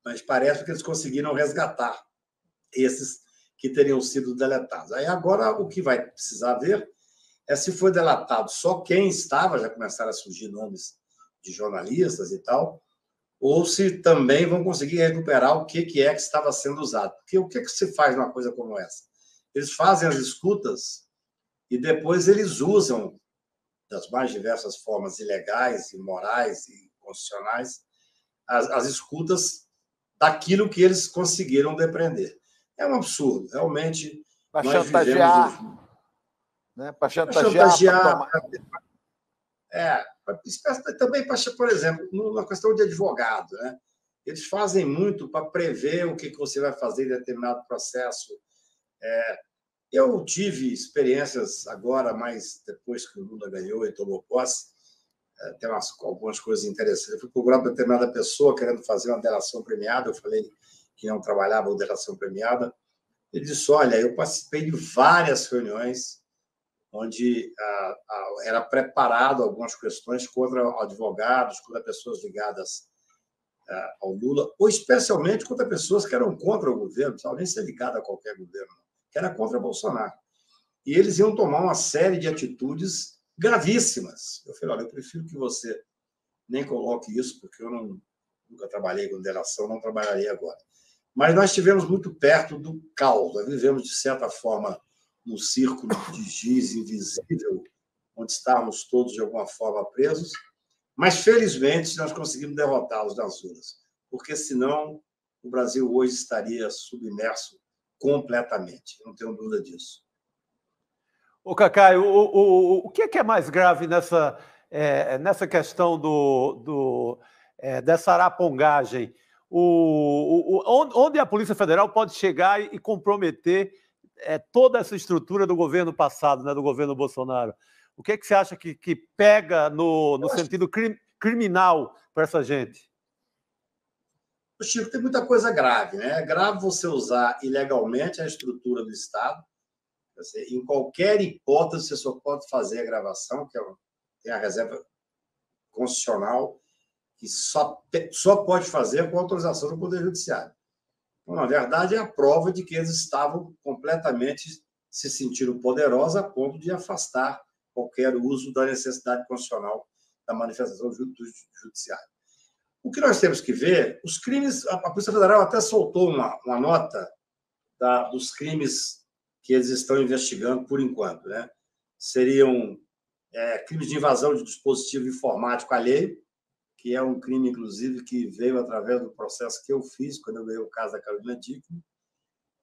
Mas parece que eles conseguiram resgatar esses que teriam sido deletados. Aí agora o que vai precisar ver é se foi delatado só quem estava, já começaram a surgir nomes de jornalistas e tal, ou se também vão conseguir recuperar o que, é que estava sendo usado. Porque o que, que se faz numa coisa como essa? Eles fazem as escutas e depois eles usam das mais diversas formas ilegais, imorais e constitucionais as, as escutas daquilo que eles conseguiram depreender. É um absurdo, realmente. Para chantagear. Vivemos né? para chantagear. chantagear pra tomar... É, também, por exemplo, na questão de advogado, né? eles fazem muito para prever o que você vai fazer em determinado processo. É, eu tive experiências agora, mas depois que o Lula ganhou e tomou posse, é, tem umas, algumas coisas interessantes. Eu fui procurar uma determinada pessoa querendo fazer uma delação premiada, eu falei que não trabalhava com delação premiada. Ele disse: Olha, eu participei de várias reuniões onde era preparado algumas questões contra advogados, contra pessoas ligadas ao Lula, ou especialmente contra pessoas que eram contra o governo, não precisava nem ser ligada a qualquer governo, que era contra Bolsonaro. E eles iam tomar uma série de atitudes gravíssimas. Eu falei, olha, eu prefiro que você nem coloque isso, porque eu não, nunca trabalhei com delação, não trabalharei agora. Mas nós estivemos muito perto do caos, nós vivemos, de certa forma, num círculo de giz invisível, onde estávamos todos, de alguma forma, presos. Mas, felizmente, nós conseguimos derrotá-los nas urnas, porque, senão, o Brasil hoje estaria submerso completamente, não tenho dúvida disso. Ô, Cacai, o, o, o que é, que é mais grave nessa, é, nessa questão do, do é, dessa arapongagem? O, o, onde a Polícia Federal pode chegar e comprometer é, toda essa estrutura do governo passado, né, do governo Bolsonaro. O que, é que você acha que, que pega no, no sentido cri, criminal para essa gente? Chico, tem muita coisa grave, né? É grave você usar ilegalmente a estrutura do Estado. Dizer, em qualquer hipótese, você só pode fazer a gravação, que é, tem a reserva constitucional, que só, só pode fazer com autorização do Poder Judiciário. Na verdade, é a prova de que eles estavam completamente se sentindo poderosos a ponto de afastar qualquer uso da necessidade constitucional da manifestação judiciária. O que nós temos que ver, os crimes, a Polícia Federal até soltou uma, uma nota da, dos crimes que eles estão investigando por enquanto, né? Seriam é, crimes de invasão de dispositivo informático alheio, que é um crime, inclusive, que veio através do processo que eu fiz quando eu ganhei o caso da Carolina Dickman,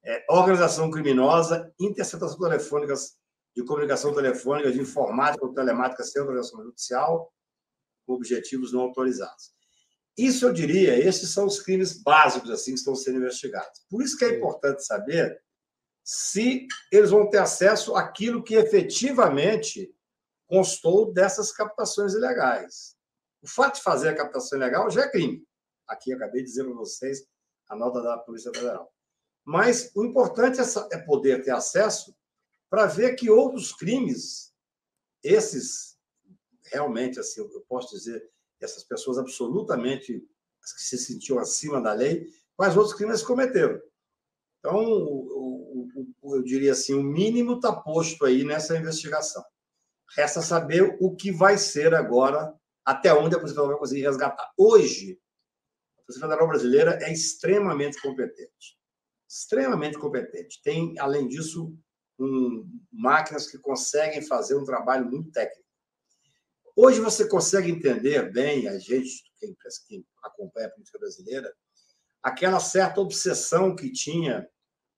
é, organização criminosa, interceptação telefônicas, de comunicação telefônica, de informática ou telemática sem autorização judicial, com objetivos não autorizados. Isso eu diria, esses são os crimes básicos assim que estão sendo investigados. Por isso que é importante saber se eles vão ter acesso àquilo que efetivamente constou dessas captações ilegais. O fato de fazer a captação ilegal já é crime. Aqui acabei de dizer para vocês a nota da Polícia Federal. Mas o importante é, é poder ter acesso para ver que outros crimes, esses realmente, assim, eu posso dizer, essas pessoas absolutamente que se sentiam acima da lei, quais outros crimes cometeram. Então, o, o, o, eu diria assim, o mínimo está posto aí nessa investigação. Resta saber o que vai ser agora até onde a Polícia Federal vai conseguir resgatar. Hoje, a Polícia Federal brasileira é extremamente competente. Extremamente competente. Tem, além disso, um, máquinas que conseguem fazer um trabalho muito técnico. Hoje você consegue entender bem, a gente, quem, quem acompanha a política brasileira, aquela certa obsessão que tinha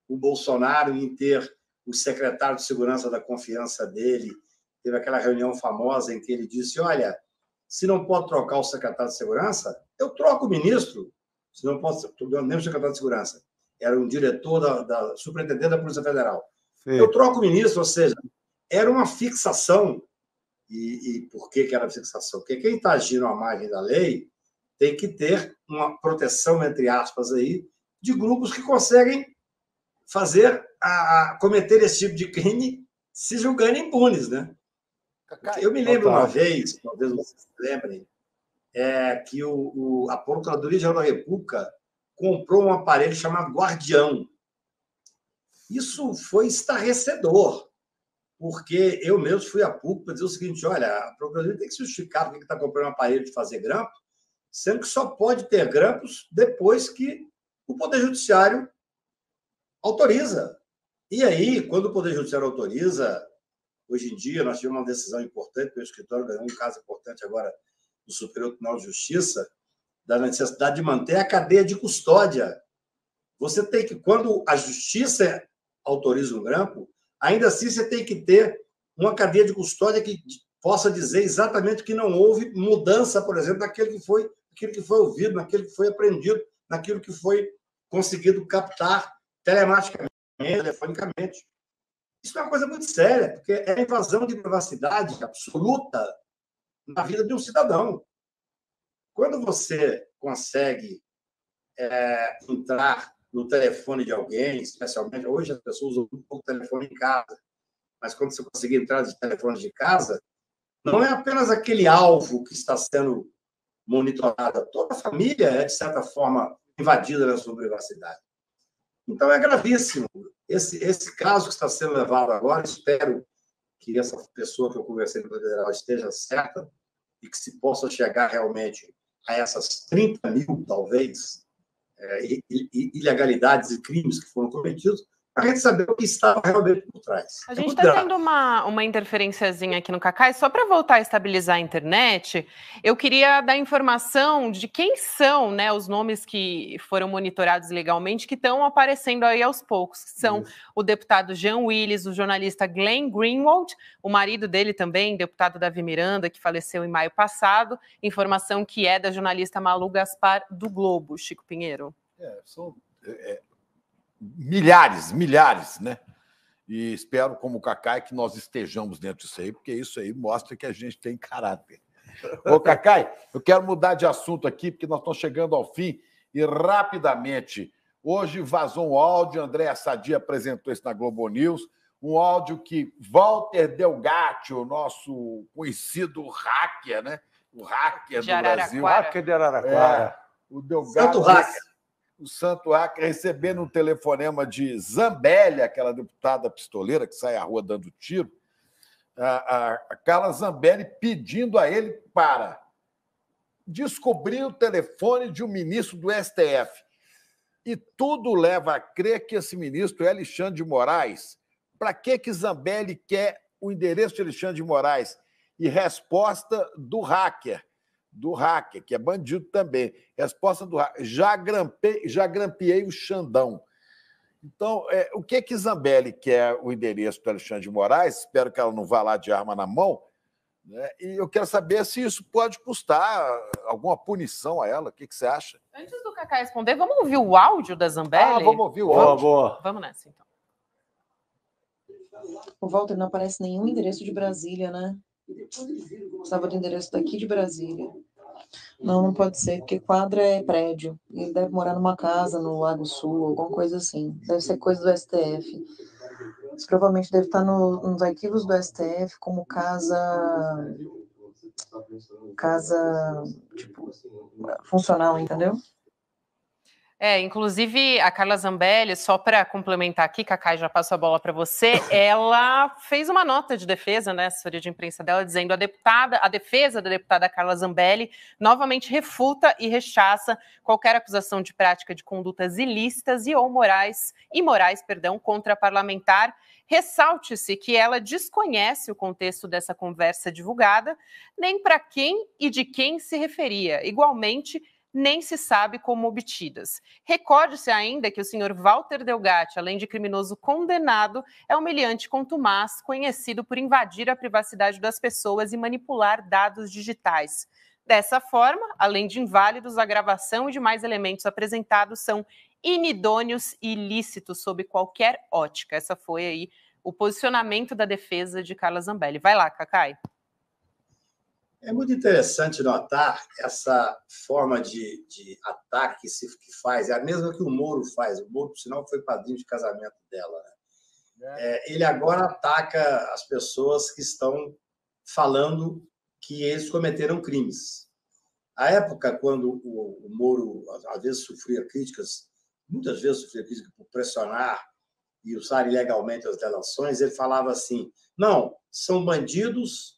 o Bolsonaro em ter o secretário de segurança da confiança dele. Teve aquela reunião famosa em que ele disse: Olha, se não pode trocar o secretário de segurança, eu troco o ministro. Se não posso, estou dando nem o secretário de segurança. Era um diretor da, da superintendente da Polícia Federal. Sim. Eu troco o ministro, ou seja, era uma fixação. E, e por que, que era fixação? Porque quem está agindo à margem da lei tem que ter uma proteção, entre aspas, aí, de grupos que conseguem fazer a, a cometer esse tipo de crime se julgando impunes, né? eu me lembro uma vez, talvez vocês se lembrem, é, que o, o, a Procuradoria Geral da República comprou um aparelho chamado Guardião. Isso foi estarrecedor, porque eu mesmo fui à PUC para dizer o seguinte: olha, a Procuradoria tem que se justificar porque está comprando um aparelho de fazer grampo, sendo que só pode ter grampos depois que o Poder Judiciário autoriza. E aí, quando o Poder Judiciário autoriza, Hoje em dia, nós tivemos uma decisão importante, para o escritório ganhou um caso importante agora do Superior Tribunal de Justiça, da necessidade de manter a cadeia de custódia. Você tem que, quando a justiça autoriza um grampo, ainda assim você tem que ter uma cadeia de custódia que possa dizer exatamente que não houve mudança, por exemplo, daquele que foi, daquilo que foi ouvido, naquilo que foi aprendido, naquilo que foi conseguido captar telematicamente, telefonicamente. Isso é uma coisa muito séria, porque é invasão de privacidade absoluta na vida de um cidadão. Quando você consegue é, entrar no telefone de alguém, especialmente hoje as pessoas usam muito pouco telefone em casa, mas quando você conseguir entrar nos telefones de casa, não é apenas aquele alvo que está sendo monitorado, toda a família é, de certa forma, invadida na sua privacidade. Então, é gravíssimo. Esse, esse caso que está sendo levado agora, espero que essa pessoa que eu conversei com o federal esteja certa e que se possa chegar realmente a essas 30 mil, talvez, é, ilegalidades e crimes que foram cometidos, a gente saber o que estava realmente por trás. A é gente está tendo uma, uma interferenciazinha aqui no Cacai, só para voltar a estabilizar a internet, eu queria dar informação de quem são né, os nomes que foram monitorados legalmente, que estão aparecendo aí aos poucos. São Isso. o deputado Jean Willis, o jornalista Glenn Greenwald, o marido dele também, deputado Davi Miranda, que faleceu em maio passado, informação que é da jornalista Malu Gaspar do Globo, Chico Pinheiro. É, são, é, milhares, milhares, né? E espero, como o Cacai, que nós estejamos dentro disso aí, porque isso aí mostra que a gente tem caráter. Ô, Cacai, eu quero mudar de assunto aqui, porque nós estamos chegando ao fim e rapidamente. Hoje vazou um áudio, André Sadia apresentou isso na Globo News, um áudio que Walter Delgatti, o nosso conhecido hacker, né? O hacker do Brasil. Hacker de Araraquara. É, o Delgatti. Santo hacker o Santo Acre recebendo um telefonema de Zambelli, aquela deputada pistoleira que sai à rua dando tiro, a, a, a Carla Zambelli pedindo a ele para descobrir o telefone de um ministro do STF. E tudo leva a crer que esse ministro é Alexandre de Moraes. Para que, que Zambelli quer o endereço de Alexandre de Moraes? E resposta do hacker do hacker, que é bandido também. Resposta do hacker. Já, grampei, já grampeei o Xandão. Então, é, o que que Zambelli quer o endereço do Alexandre de Moraes? Espero que ela não vá lá de arma na mão. Né? E eu quero saber se isso pode custar alguma punição a ela. O que, que você acha? Antes do Cacá responder, vamos ouvir o áudio da Zambelli? Ah, vamos ouvir o boa, áudio. Boa. Vamos nessa, então. O Walter não aparece nenhum endereço de Brasília, né? estava no é é endereço daqui de Brasília. Não, não pode ser, porque quadra é prédio. Ele deve morar numa casa no Lago Sul, alguma coisa assim. Deve ser coisa do STF. Isso provavelmente deve estar no, nos arquivos do STF como casa. Casa, tipo, funcional, entendeu? É, inclusive a Carla Zambelli, só para complementar aqui, Cacai, já passo a bola para você, (coughs) ela fez uma nota de defesa, né, assessoria de imprensa dela, dizendo a deputada, a defesa da deputada Carla Zambelli novamente refuta e rechaça qualquer acusação de prática de condutas ilícitas e ou morais, imorais, perdão, contra a parlamentar. Ressalte-se que ela desconhece o contexto dessa conversa divulgada, nem para quem e de quem se referia. Igualmente, nem se sabe como obtidas. Recorde-se ainda que o senhor Walter Delgatti, além de criminoso condenado, é humilhante contumaz, conhecido por invadir a privacidade das pessoas e manipular dados digitais. Dessa forma, além de inválidos, a gravação e demais elementos apresentados são inidôneos e ilícitos sob qualquer ótica. Essa foi aí o posicionamento da defesa de Carla Zambelli. Vai lá, Cacai. É muito interessante notar essa forma de, de ataque que, faz. É a mesma que o Moro faz. O Moro, por sinal, foi padrinho de casamento dela. Né? É, é ele agora ataca as pessoas que estão falando que eles cometeram crimes. A época, quando o, o Moro, às vezes, sofria críticas, muitas vezes sofria críticas por pressionar e usar ilegalmente as delações, ele falava assim: não, são bandidos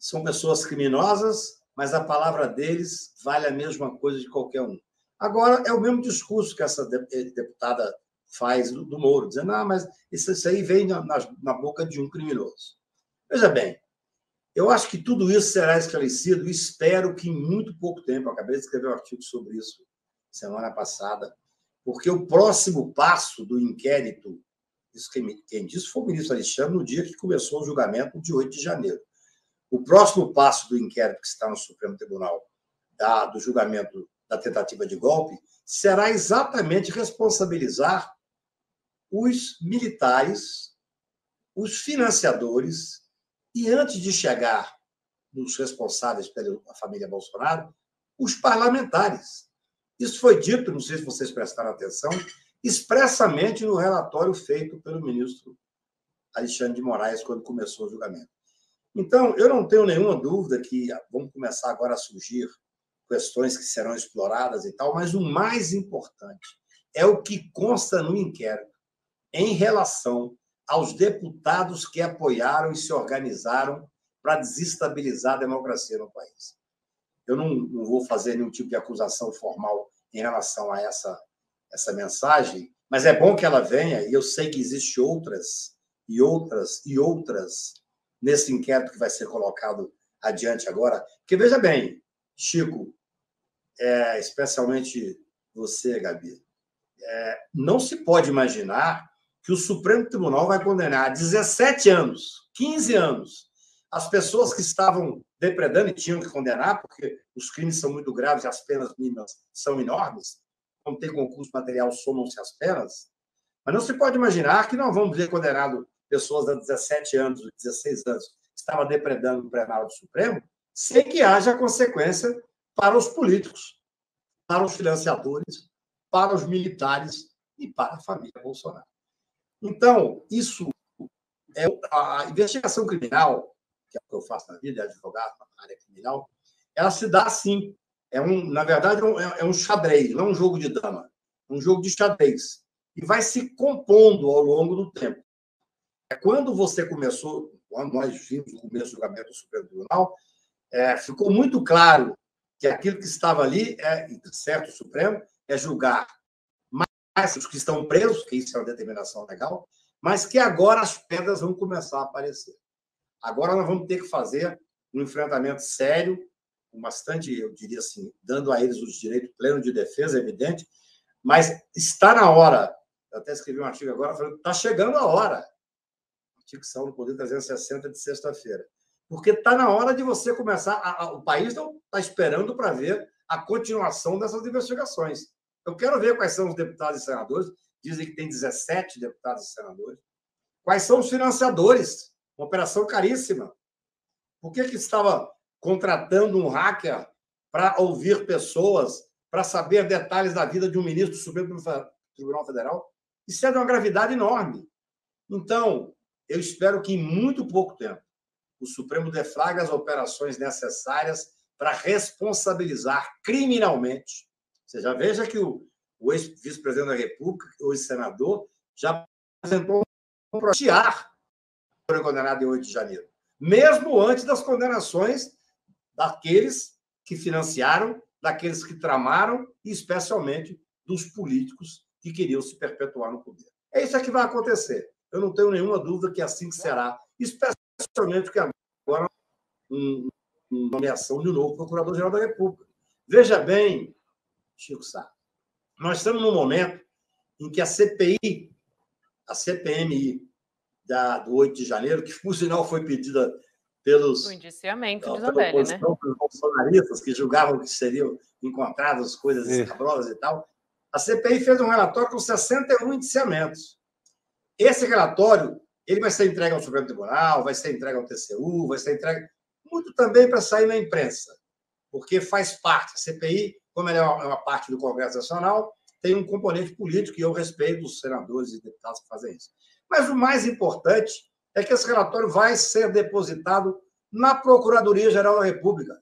são pessoas criminosas, mas a palavra deles vale a mesma coisa de qualquer um. Agora, é o mesmo discurso que essa eh, deputada faz do Moro, dizendo, ah, mas isso, aí vem na, boca de um criminoso. Veja bem, eu acho que tudo isso será esclarecido e espero que em muito pouco tempo, eu acabei de escrever um artigo sobre isso semana passada, porque o próximo passo do inquérito, isso quem, quem disse foi o ministro Alexandre, no dia que começou o julgamento de 8 de janeiro. O próximo passo do inquérito que está no Supremo Tribunal da, do julgamento da tentativa de golpe será exatamente responsabilizar os militares, os financiadores, e antes de chegar nos responsáveis pela família Bolsonaro, os parlamentares. Isso foi dito, não sei se vocês prestaram atenção, expressamente no relatório feito pelo ministro Alexandre de Moraes quando começou o julgamento. Então, eu não tenho nenhuma dúvida que ah, vão começar agora a surgir questões que serão exploradas e tal, mas o mais importante é o que consta no inquérito em relação aos deputados que apoiaram e se organizaram para desestabilizar a democracia no país. Eu não, não, vou fazer nenhum tipo de acusação formal em relação a essa, essa mensagem, mas é bom que ela venha, e eu sei que existem outras e outras e outras nesse inquérito que vai ser colocado adiante agora. Porque veja bem, Chico, é, especialmente você, Gabi, é, não se pode imaginar que o Supremo Tribunal vai condenar 17 anos, 15 anos, as pessoas que estavam depredando e tinham que condenar, porque os crimes são muito graves e as penas mínimas são enormes, como tem concurso material, somam-se as penas, mas não se pode imaginar que não vamos ver condenado pessoas de 17 anos, 16 anos, estava depredando o plenário do Supremo, sem que haja consequência para os políticos, para os financiadores, para os militares e para a família Bolsonaro. Então, isso é a investigação criminal, que é o que eu faço na vida, é advogado na área criminal, ela se dá assim. É um, na verdade, é um, é um xadrez, não é um jogo de dama, é um jogo de xadrez. E vai se compondo ao longo do tempo. É, quando você começou, quando nós vimos o começo do julgamento do Supremo Tribunal, é, ficou muito claro que aquilo que estava ali, é, certo, o Supremo, é julgar mais os que estão presos, que isso é uma determinação legal, mas que agora as pedras vão começar a aparecer. Agora nós vamos ter que fazer um enfrentamento sério, com bastante, eu diria assim, dando a eles os direitos plenos de defesa, é evidente, mas está na hora. Eu até escrevi um artigo agora falando está chegando a hora ficção no Poder 360 de sexta-feira. Porque está na hora de você começar. A, a, o país está esperando para ver a continuação dessas investigações. Eu quero ver quais são os deputados e senadores. Dizem que tem 17 deputados e senadores. Quais são os financiadores? Uma operação caríssima. Por que, que estava contratando um hacker para ouvir pessoas, para saber detalhes da vida de um ministro do Supremo Tribunal Federal? Isso é de uma gravidade enorme. Então, eu espero que em muito pouco tempo o Supremo deflagre as operações necessárias para responsabilizar criminalmente. Você já veja que o, o ex-vice-presidente da República, ex senador, já apresentou um projeto foi condenado em 8 de janeiro, mesmo antes das condenações daqueles que financiaram, daqueles que tramaram, e especialmente dos políticos que queriam se perpetuar no poder. É isso que vai acontecer. Eu não tenho nenhuma dúvida que é assim que será, especialmente porque agora uma nomeação de um novo Procurador-Geral da República. Veja bem, Chico Sá, nós estamos num momento em que a CPI, a CPMI da, do 8 de janeiro, que por sinal foi pedida pelos. O indiciamento de Zambelli, né? Pelos bolsonaristas que julgavam que seriam encontradas coisas é. escabrosas e tal. A CPI fez um relatório com 61 indiciamentos. Esse relatório ele vai ser entregue ao Supremo Tribunal, vai ser entregue ao TCU, vai ser entregue muito também para sair na imprensa, porque faz parte. A CPI, como ela é, é uma, parte do Congresso Nacional, tem um componente político e eu respeito os senadores e deputados que fazem isso. Mas o mais importante é que esse relatório vai ser depositado na Procuradoria-Geral da República.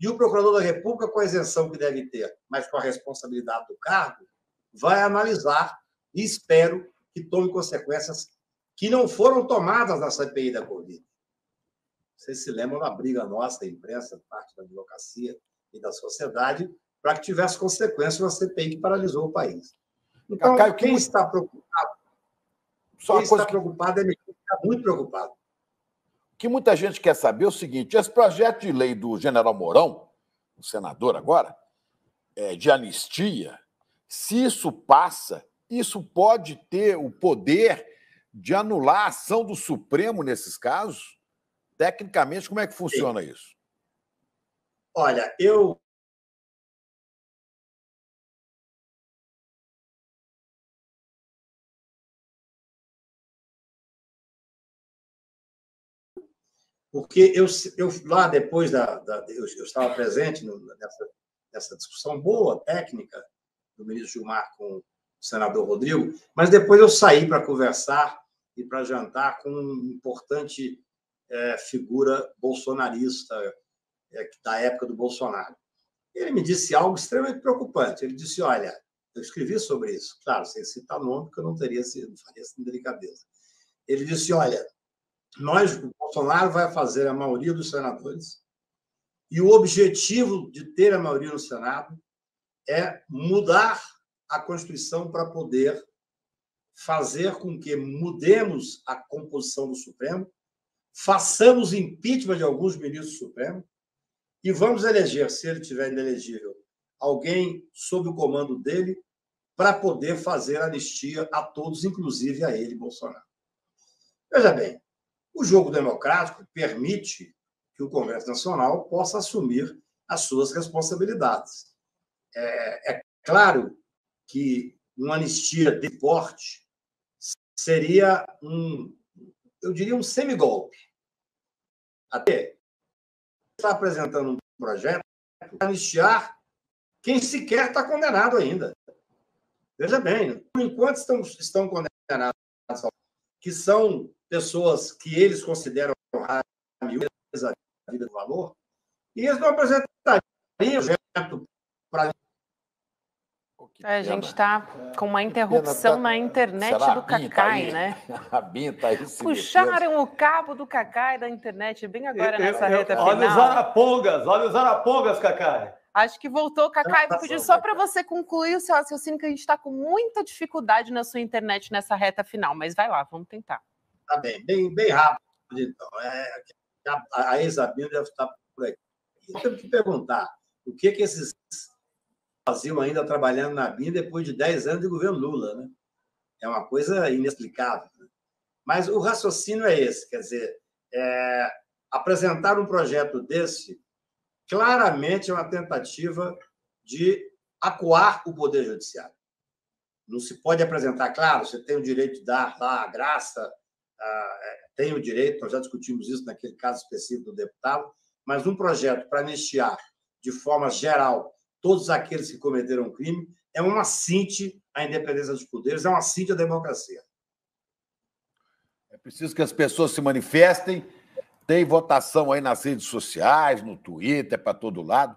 E o Procurador da República, com a isenção que deve ter, mas com a responsabilidade do cargo, vai analisar e espero que tome consequências que não foram tomadas na CPI da Covid. Vocês se lembram da briga nossa, da imprensa, parte da advocacia e da sociedade, para que tivesse consequência uma CPI que paralisou o país. Então, Caio, quem que... está preocupado, Só quem está que... preocupado é me está muito preocupado. O que muita gente quer saber é o seguinte: esse projeto de lei do general Mourão, o senador agora, é, de anistia, se isso passa, isso pode ter o poder de anular a ação do Supremo nesses casos? Tecnicamente, como é que funciona isso? Olha, eu porque eu, eu, lá depois da, da eu, eu, estava presente no, nessa, nessa, discussão boa técnica do ministro Gilmar com senador Rodrigo, mas depois eu saí para conversar e para jantar com uma importante é, figura bolsonarista é, da época do Bolsonaro. Ele me disse algo extremamente preocupante. Ele disse: Olha, eu escrevi sobre isso, claro, sem citar nome, porque eu não teria sido, não faria essa delicadeza. Ele disse: Olha, nós, o Bolsonaro vai fazer a maioria dos senadores, e o objetivo de ter a maioria no Senado é mudar a Constituição para poder fazer com que mudemos a composição do Supremo, façamos impeachment de alguns ministros do Supremo e vamos eleger, se ele tiver inelegível, alguém sob o comando dele para poder fazer anistia a todos, inclusive a ele, Bolsonaro. Veja bem, o jogo democrático permite que o Congresso Nacional possa assumir as suas responsabilidades. É, é claro que uma anistia de porte seria um, eu diria, um semigolpe. Até está apresentando um projeto para anistiar quem sequer está condenado ainda. Veja bem, por enquanto estão, estão condenados, que são pessoas que eles consideram a vida do valor, e eles não apresentariam projeto para é, a gente está com uma interrupção tá... na internet Será do Cacai, tá né? (laughs) A Bin está aí. Puxaram metendo. o cabo do Cacai da internet bem agora eu, nessa eu, reta eu, final. Olha os arapongas, olha os arapongas, Cacai. Acho que voltou, Cacai. Vou tá pedir só para você concluir o seu raciocínio, que a gente está com muita dificuldade na sua internet nessa reta final, mas vai lá, vamos tentar. Tá bem, bem, bem rápido, então. É, a a Isabel deve estar por aqui. E temos que perguntar o que, que esses Brasil ainda trabalhando na BIM depois de 10 anos de governo Lula. Né? É uma coisa inexplicável. Né? Mas o raciocínio é esse, quer dizer, é, apresentar um projeto desse claramente é uma tentativa de acuar o poder judiciário. Não se pode apresentar, claro, você tem o direito de dar lá a graça, é, tem o direito, nós já discutimos isso naquele caso específico do deputado, mas um projeto para anistiar de forma geral todos aqueles que cometeram crime, é um assinte à independência dos poderes, é um assinte à democracia. É preciso que as pessoas se manifestem. Tem votação aí nas redes sociais, no Twitter, para todo lado.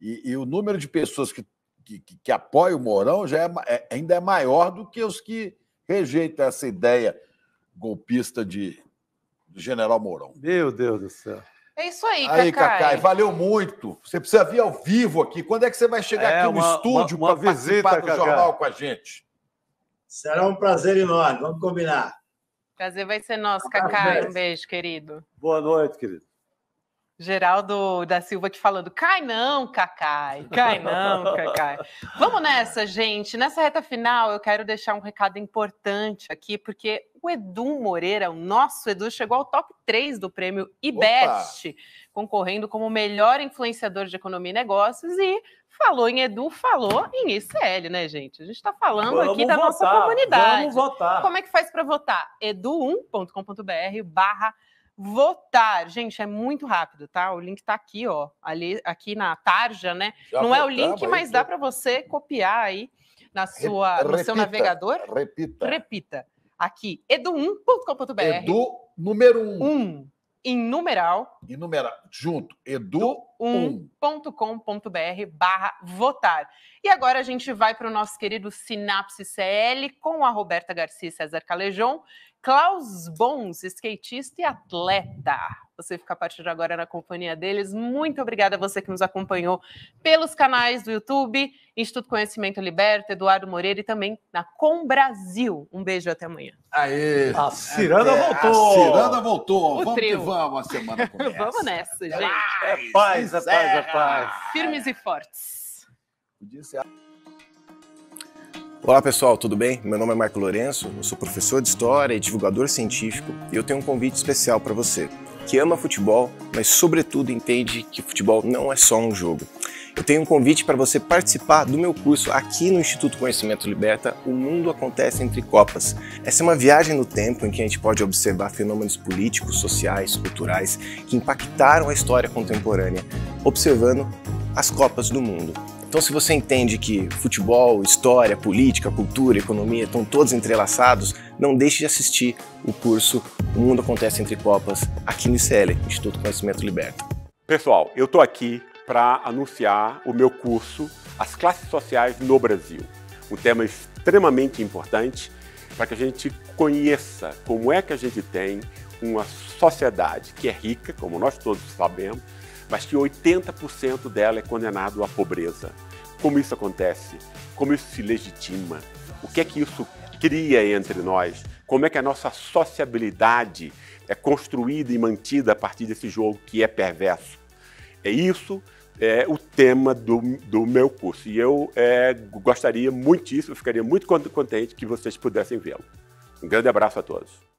E, e, o número de pessoas que, que, que apoiam o Mourão já é, é, ainda é maior do que os que rejeitam essa ideia golpista de, de General Mourão. Meu Deus do céu. É isso aí, Cacai. Aí, Cacai, valeu muito. Você precisa vir ao vivo aqui. Quando é que você vai chegar é, aqui no uma, estúdio para participar do jornal com a gente? Será um prazer enorme, vamos combinar. Prazer vai ser nosso, Cacai. Um beijo, querido. Boa noite, querido. Geraldo da Silva aqui falando, cai não, Cacai, (laughs) cai não, Cacai. Vamos nessa, gente. Nessa reta final, eu quero deixar um recado importante aqui, porque o Edu Moreira, o nosso Edu, chegou ao top 3 do prêmio IBEST, concorrendo como melhor influenciador de economia e negócios e falou em Edu, falou em ICL, né, gente? A gente está falando vamos aqui da votar, nossa comunidade. Vamos votar. Como é que faz para votar? edu1.com.br barra votar. Gente, é muito rápido, tá? O link tá aqui, ó, ali aqui na tarja, né? Já Não é o link, mas dá para você copiar aí na sua, repita, no seu navegador. Repita. Repita aqui, edu1.com.br. Edu número 1. Um. um. Em numeral. Em numeral. Junto. Edu. Do 1combr barra votar. E agora a gente vai para o nosso querido Sinapse CL com a Roberta Garcia e César Calejon, Klaus Bons, skatista e atleta. Você fica a partir de agora na companhia deles. Muito obrigada a você que nos acompanhou pelos canais do YouTube, Instituto Conhecimento Liberto, Eduardo Moreira e também na Com Brasil. Um beijo até amanhã. Aê! A Ciranda voltou! A Ciranda voltou! O vamos trio. que vamos a semana começa. (laughs) vamos nessa, gente. É paz! paz, é, a paz. Firmes e fortes. Olá pessoal, tudo bem? Meu nome é Marco Lourenço, eu sou professor de História e divulgador científico e eu tenho um convite especial para você que ama futebol, mas sobretudo entende que futebol não é só um jogo. Eu tenho um convite para você participar do meu curso aqui no Instituto Conhecimento Liberta, O Mundo Acontece Entre Copas. Essa é uma viagem no tempo em que a gente pode observar fenômenos políticos, sociais, culturais que impactaram a história contemporânea, observando as Copas do Mundo. Então, se você entende que futebol, história, política, cultura, economia estão todos entrelaçados, não deixe de assistir o curso O Mundo Acontece Entre Copas aqui no ICL, Instituto Conhecimento Liberto. Pessoal, eu estou aqui para anunciar o meu curso As Classes Sociais no Brasil, um tema extremamente importante para que a gente conheça como é que a gente tem uma sociedade que é rica, como nós todos sabemos, mas que 80% dela é condenado à pobreza. Como isso acontece? Como isso se legitima? O que é que isso cria entre nós? Como é que a nossa sociabilidade é construída e mantida a partir desse jogo que é perverso? É isso é o tema do, do meu curso. E eu é, gostaria muitíssimo, ficaria muito contente que vocês pudessem vê-lo. Um grande abraço a todos.